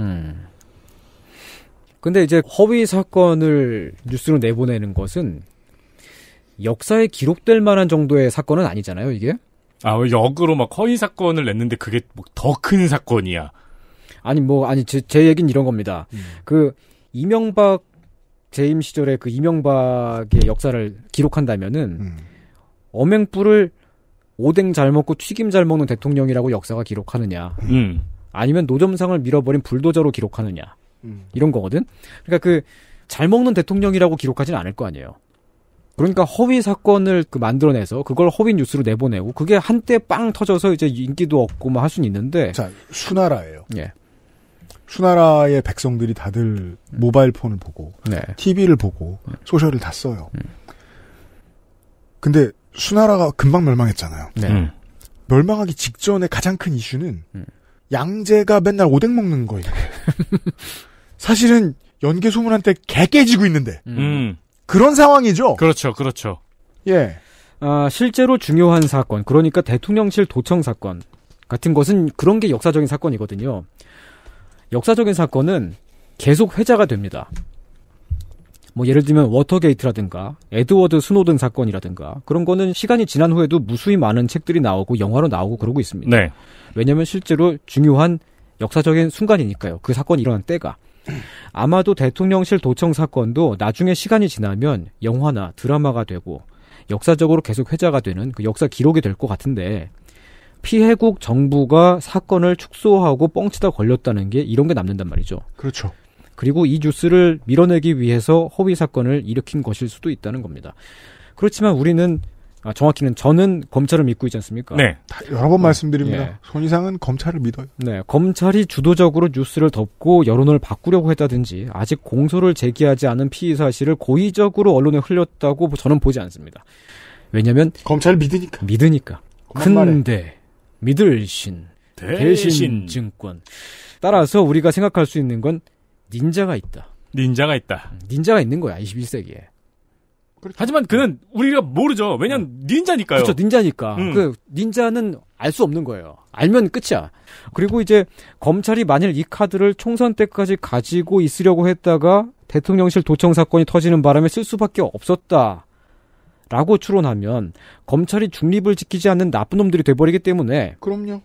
Speaker 4: 근데 이제 허위 사건을 뉴스로 내보내는 것은 역사에 기록될 만한 정도의 사건은 아니잖아요, 이게. 아, 역으로 막 허위 사건을 냈는데 그게 뭐 더 큰 사건이야. 아니 뭐 아니 제, 제얘는 이런 겁니다. 음. 그 이명박 재임 시절에 그 이명박의 역사를 기록한다면은 음. 엄행불을 오뎅 잘 먹고 튀김 잘 먹는 대통령이라고 역사가 기록하느냐. 음. 아니면 노점상을 밀어버린 불도저로 기록하느냐. 음. 이런 거거든. 그러니까 그 잘 먹는 대통령이라고 기록하진 않을 거 아니에요. 그러니까 허위 사건을 그 만들어내서 그걸 허위 뉴스로 내보내고 그게 한때 빵 터져서 이제 인기도 얻고 막할 뭐 수는 있는데 자 수나라예요. 예.
Speaker 2: 수나라의 백성들이 다들 음. 모바일 폰을 보고 네. TV를 보고 음. 소셜을 다 써요. 음. 근데 수나라가 금방 멸망했잖아요. 네. 음. 멸망하기 직전에 가장 큰 이슈는 음. 양재가 맨날 오뎅 먹는 거예요. (laughs) 사실은 연개 소문한테 개 깨지고 있는데
Speaker 3: 음. 그런 상황이죠. 그렇죠, 그렇죠.
Speaker 4: 예. 아, 실제로 중요한 사건, 그러니까 대통령실 도청 사건 같은 것은 그런 게 역사적인 사건이거든요. 역사적인 사건은 계속 회자가 됩니다. 뭐 예를 들면 워터게이트라든가 에드워드 스노든 사건이라든가 그런 거는 시간이 지난 후에도 무수히 많은 책들이 나오고 영화로 나오고 그러고 있습니다. 네. 왜냐하면 실제로 중요한 역사적인 순간이니까요. 그 사건이 일어난 때가. 아마도 대통령실 도청 사건도 나중에 시간이 지나면 영화나 드라마가 되고 역사적으로 계속 회자가 되는 그 역사 기록이 될 것 같은데 피해국 정부가 사건을 축소하고 뻥치다 걸렸다는 게 이런 게 남는단 말이죠. 그렇죠. 그리고 이 뉴스를 밀어내기 위해서 허위 사건을 일으킨 것일 수도 있다는 겁니다. 그렇지만 우리는 아, 정확히는 저는 검찰을 믿고 있지 않습니까? 네.
Speaker 2: 여러 번 네. 말씀드립니다. 예. 네.
Speaker 4: 손이상은 검찰을 믿어요. 네. 검찰이 주도적으로 뉴스를 덮고 여론을 바꾸려고 했다든지 아직 공소를 제기하지 않은 피의 사실을 고의적으로 언론에 흘렸다고 저는 보지 않습니다. 왜냐면 검찰을 믿으니까. 믿으니까. 근데 믿을신 대신, 대신 증권. 따라서 우리가 생각할 수 있는 건 닌자가 있다. 닌자가 있다. 닌자가 있는 거야, 21세기에. 그렇죠. 하지만 그는 우리가 모르죠. 왜냐면 음. 닌자니까요. 그렇죠. 닌자니까. 음. 그 닌자는 알 수 없는 거예요. 알면 끝이야. 그리고 이제 검찰이 만일 이 카드를 총선 때까지 가지고 있으려고 했다가 대통령실 도청 사건이 터지는 바람에 쓸 수밖에 없었다. 라고 추론하면 검찰이 중립을 지키지 않는 나쁜 놈들이 돼버리기 때문에 그럼요.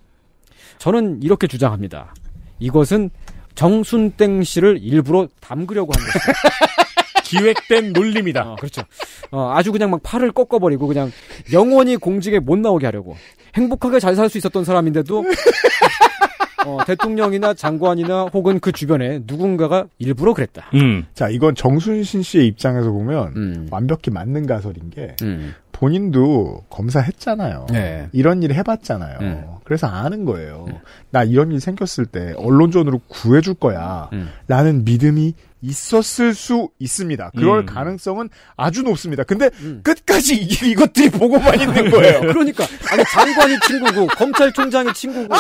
Speaker 4: 저는 이렇게 주장합니다. 이것은 정순땡 씨를 일부러 담그려고 한것입니다 (laughs) 기획된 놀림이다. (laughs) 어, 그렇죠. 어, 아주 그냥 막 팔을 꺾어버리고 그냥 영원히 공직에 못 나오게 하려고 행복하게 잘 살 수 있었던 사람인데도 (laughs) 어, 대통령이나 장관이나 혹은 그 주변에 누군가가 일부러 그랬다.
Speaker 2: 음. 자, 이건 정순신 씨의 입장에서 보면 음. 완벽히 맞는 가설인
Speaker 1: 게 음.
Speaker 2: 본인도 검사했잖아요. 네. 이런 일 해봤잖아요. 네. 그래서 아는 거예요. 네. 나 이런 일 생겼을 때 언론전으로 구해줄 거야. 음. 라는 믿음이 있었을 수 있습니다. 그럴 음. 가능성은 아주 높습니다. 근데 음. 끝까지 이, 것들이 보고만 있는 (laughs) 거예요. 그러니까
Speaker 4: 아니 장관이 친구고 검찰총장이 친구고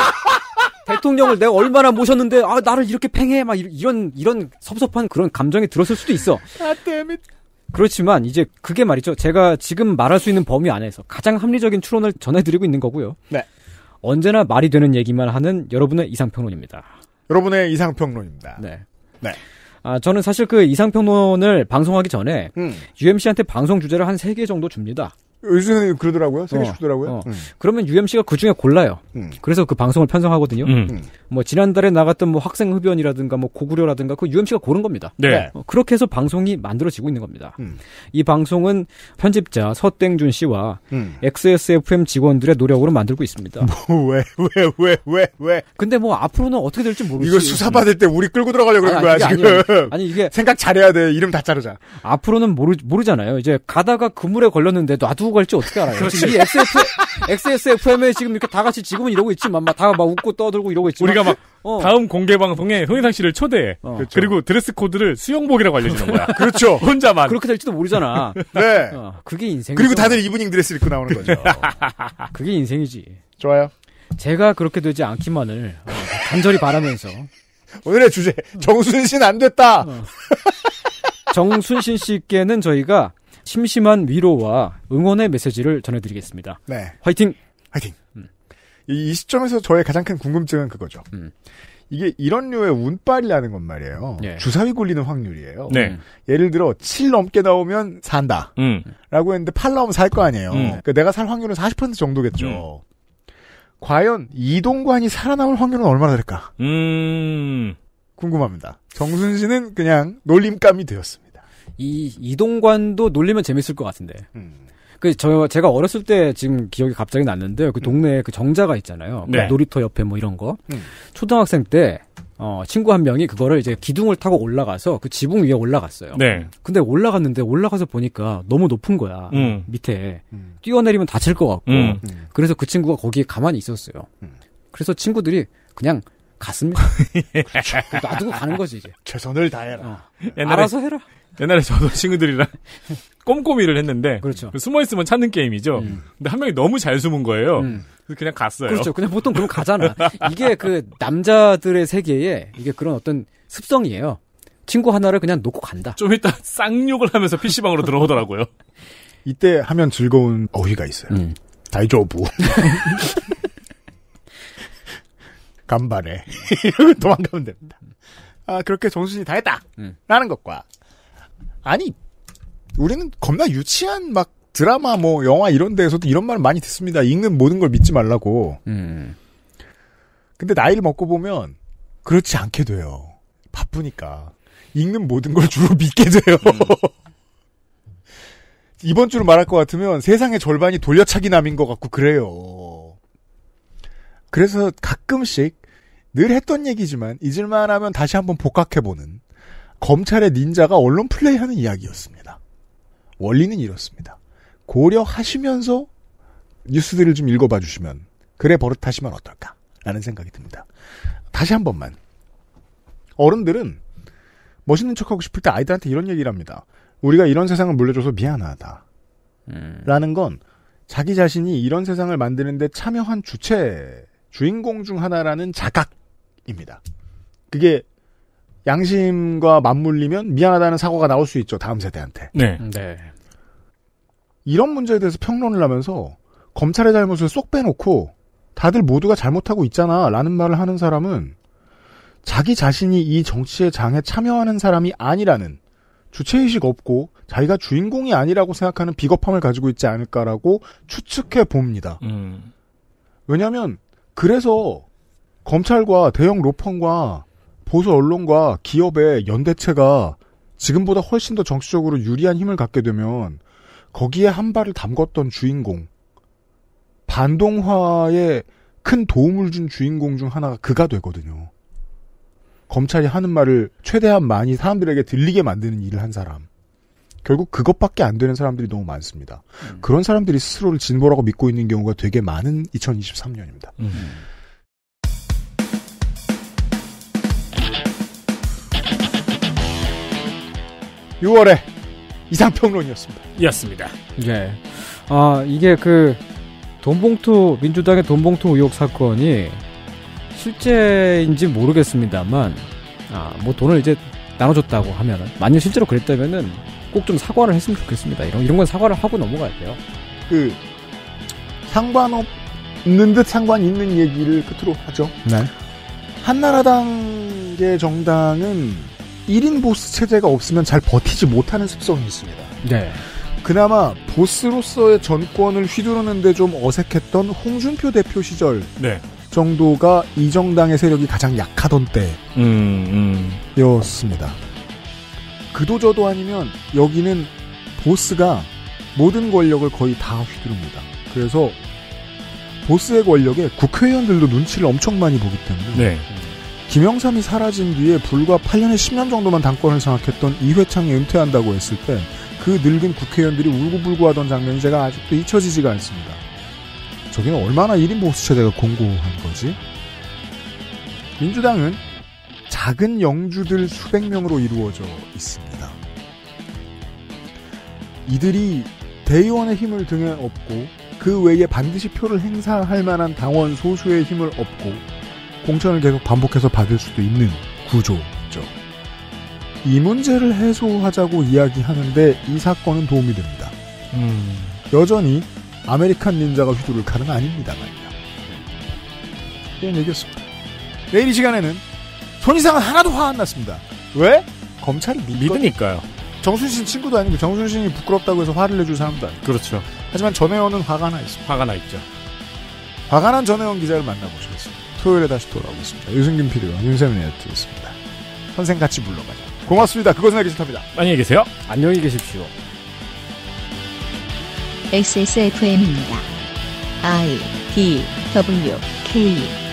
Speaker 4: 대통령을 내가 얼마나 모셨는데 아 나를 이렇게 팽해 막 이런 이런 섭섭한 그런 감정이 들었을 수도 있어. 아때문 그렇지만 이제 그게 말이죠. 제가 지금 말할 수 있는 범위 안에서 가장 합리적인 추론을 전해드리고 있는 거고요. 네. 언제나 말이 되는 얘기만 하는 여러분의 이상평론입니다. 여러분의 이상평론입니다. 네. 네. 아, 저는 사실 그 이상평론을 방송하기 전에 음. UMC한테 방송 주제를 한세개 정도 줍니다. 요즘에 그러더라고요. 세계 축더라고요. 어, 어. 음. 그러면 UMC가 그 중에 골라요. 음. 그래서 그 방송을 편성하거든요. 음. 음. 뭐 지난달에 나갔던 뭐 학생 흡연이라든가 뭐 고구려라든가 그 UMC가 고른 겁니다. 네. 네. 어, 그렇게 해서 방송이 만들어지고 있는 겁니다. 음. 이 방송은 편집자 서땡준 씨와 XSFM 음. 직원들의 노력으로 만들고 있습니다. 뭐왜왜왜왜 왜, 왜, 왜, 왜, 근데 뭐 앞으로는 어떻게 될지 모르겠어요. 이거 수사 받을 때 우리 끌고 들어가려고 그러는 거야, 지금. 아니 아니 이게 (laughs) 생각 잘해야 돼. 이름 다 자르자. 앞으로는 모르 모르잖아요. 이제 가다가 그물에 걸렸는데 놔두 보고 갈지 어떻게 알아요? 그렇지. 이 x s f m 에 지금 이렇게 다 같이 지금은 이러고 있지만 막 다 막 웃고 떠들고 이러고 있지만 우리가 막 어. 다음 공개
Speaker 3: 방송에 손희상 씨를 초대해. 어. 그렇죠. 그렇죠. 그리고 드레스 코드를 수영복이라고 알려주는 거야. (laughs) 그렇죠. 혼자만.
Speaker 4: 그렇게 될지도 모르잖아. (laughs) 네. 어, 그게 인생. 이 그리고 다들 이브닝 드레스 입고 나오는 거죠. (laughs) 그게 인생이지. 좋아요. 제가 그렇게 되지 않기만을 어, 간절히 바라면서 오늘의 주제 정순신 안 됐다. 어. 정순신 씨께는 저희가 심심한 위로와 응원의 메시지를 전해드리겠습니다. 네. 화이팅! 화이팅! 음. 이, 이, 시점에서 저의 가장 큰 궁금증은 그거죠. 음. 이게
Speaker 2: 이런 류의 운빨이라는 건 말이에요. 네. 주사위 굴리는 확률이에요. 네. 음. 예를 들어 7 넘게 나오면 산다. 음. 라고 했는데 8 나오면 살 거 아니에요. 음. 그러니까 내가 살 확률은 40% 정도겠죠. 음. 과연 이동관이 살아남을 확률은 얼마나 될까?
Speaker 4: 궁금합니다. 정순 씨는 그냥 놀림감이 되었습니다. 이 이동관도 놀리면 재밌을 것 같은데. 음. 그 그저 제가 어렸을 때 지금 기억이 갑자기 났는데 그 동네에 그 정자가 있잖아요. 그 네. 그 놀이터 옆에 뭐 이런 거. 음. 초등학생 때 어, 친구 한 명이 그거를 이제 기둥을 타고 올라가서 그 지붕 위에 올라갔어요. 네. 근데 올라갔는데 올라가서 보니까 너무 높은 거야. 음. 밑에 음. 뛰어내리면 다칠 것 같고. 음. 그래서 그 친구가 거기에 가만히 있었어요. 음. 그래서 친구들이 그냥 갔습니다. 그렇죠. (laughs) 놔두고 가는 거지 이제. 최선을 다해라. 어. 옛날에, 알아서 해라. 옛날에 저도 (laughs) 친구들이랑
Speaker 3: 꼼꼼이를 했는데 그렇죠. 그 숨어 있으면 찾는 게임이죠. 음. 근데 한 명이 너무 잘 숨은 거예요. 음. 그래서 그냥 갔어요. 그렇죠. 그냥
Speaker 4: 보통 그럼 가잖아. (laughs) 이게 그 남자들의 세계에 이게 그런 어떤 습성이에요. 친구 하나를 그냥 놓고 간다. 좀 이따 쌍욕을 하면서
Speaker 3: PC방으로 들어오더라고요.
Speaker 2: (laughs) 이때 하면 즐거운 어휘가 있어요. 음. 다이조부. 간발에. 도망가면 됩니다. 아, 그렇게 정신이 다 했다! 음. 라는 것과 아니 우리는 겁나 유치한 막 드라마 뭐 영화 이런 데에서도 이런 말을 많이 듣습니다. 읽는 모든 걸 믿지 말라고. 음. 근데 나이를 먹고 보면 그렇지 않게 돼요. 바쁘니까 읽는 모든 걸 주로 믿게 돼요. 음. (laughs) 이번 주로 말할 것 같으면 세상의 절반이 돌려차기 남인 것 같고 그래요. 그래서 가끔씩 늘 했던 얘기지만 잊을만하면 다시 한번 복각해보는 검찰의 닌자가 언론 플레이하는 이야기였습니다. 원리는 이렇습니다. 고려하시면서 뉴스들을 좀 읽어봐 주시면 그래 버릇하시면 어떨까 라는 생각이 듭니다. 다시 한 번만 어른들은 멋있는 척하고 싶을 때 아이들한테 이런 얘기를 합니다. 우리가 이런 세상을 물려줘서 미안하다. 음. 라는 건 자기 자신이 이런 세상을 만드는데 참여한 주체, 주인공 중 하나라는 자각입니다. 그게 양심과 맞물리면 미안하다는 사과가 나올 수 있죠. 다음 세대한테.
Speaker 3: 네. 네.
Speaker 2: 이런 문제에 대해서 평론을 하면서 검찰의 잘못을 쏙 빼놓고 다들 모두가 잘못하고 있잖아 라는 말을 하는 사람은 자기 자신이 이 정치의 장에 참여하는 사람이 아니라는 주체의식 없고 자기가 주인공이 아니라고 생각하는 비겁함을 가지고 있지 않을까라고 추측해 봅니다. 음. 왜냐하면 그래서 검찰과 대형 로펌과 보수 언론과 기업의 연대체가 지금보다 훨씬 더 정치적으로 유리한 힘을 갖게 되면 거기에 한 발을 담궜던 주인공 반동화에 큰 도움을 준 주인공 중 하나가 그가 되거든요. 검찰이 하는 말을 최대한 많이 사람들에게 들리게 만드는 일을 한 사람. 결국 그것밖에 안 되는 사람들이 너무 많습니다. 음. 그런 사람들이 스스로를 진보라고 믿고 있는 경우가 되게 많은 2023년입니다. 음. 6월에
Speaker 3: 이상평론이었습니다. 이었습니다.
Speaker 4: 예. 아, 이게 그 돈봉투, 민주당의 돈봉투 의혹 사건이 실제인지 모르겠습니다만, 아, 뭐 돈을 이제 나눠줬다고 하면은, 만약 실제로 그랬다면은 꼭 좀 사과를 했으면 좋겠습니다. 이런, 이런 건 사과를 하고 넘어가야 돼요. 그,
Speaker 2: 상관없는 듯 상관 있는 얘기를 끝으로 하죠. 네. 한나라당의 정당은 1인 보스 체제가 없으면 잘 버티지 못하는 습성이 있습니다. 네. 그나마 보스로서의 전권을 휘두르는데 좀 어색했던 홍준표 대표 시절 네. 정도가 이 정당의 세력이 가장 약하던 때였습니다.
Speaker 3: 음,
Speaker 2: 음. 그도저도 아니면 여기는 보스가 모든 권력을 거의 다 휘두릅니다. 그래서 보스의 권력에 국회의원들도 눈치를 엄청 많이 보기 때문에 네. 김영삼이 사라진 뒤에 불과 8년에 10년 정도만 당권을 장악했던 이회창이 은퇴한다고 했을 때 그 늙은 국회의원들이 울고불고하던 장면이 제가 아직도 잊혀지지가 않습니다. 저기는 얼마나 1인 보수체제가 공고한 거지? 민주당은 작은 영주들 수백 명으로 이루어져 있습니다. 이들이 대의원의 힘을 등에 업고 그 외에 반드시 표를 행사할 만한 당원 소수의 힘을 업고 공천을 계속 반복해서 받을 수도 있는
Speaker 1: 구조죠.
Speaker 2: 이 문제를 해소하자고 이야기하는데 이 사건은 도움이 됩니다. 음. 여전히 아메리칸 닌자가 휘두를 칼은 아닙니다만요. 네. 이런 얘기였습니다. 내일 이 시간에는 손이상은 하나도 화 안 났습니다. 왜? 검찰이 믿으니까요. 정순신 친구도 아니고 정순신이 부끄럽다고 해서 화를 내줄 사람도 아니고. 그렇죠. 하지만 전혜원은 화가 나 있습니다. 화가 나 있죠. 화가 난 전혜원 기자를 만나보시겠습니다. 토요일에 다시 돌아오겠습니다. 유승균 PD와 윤세민 에디였습니다 선생 같이 물러가자. 고맙습니다. 그것은 알기 싫답니다. 안녕히 계세요. 안녕히 계십시오.
Speaker 1: XSFM입니다. I D W K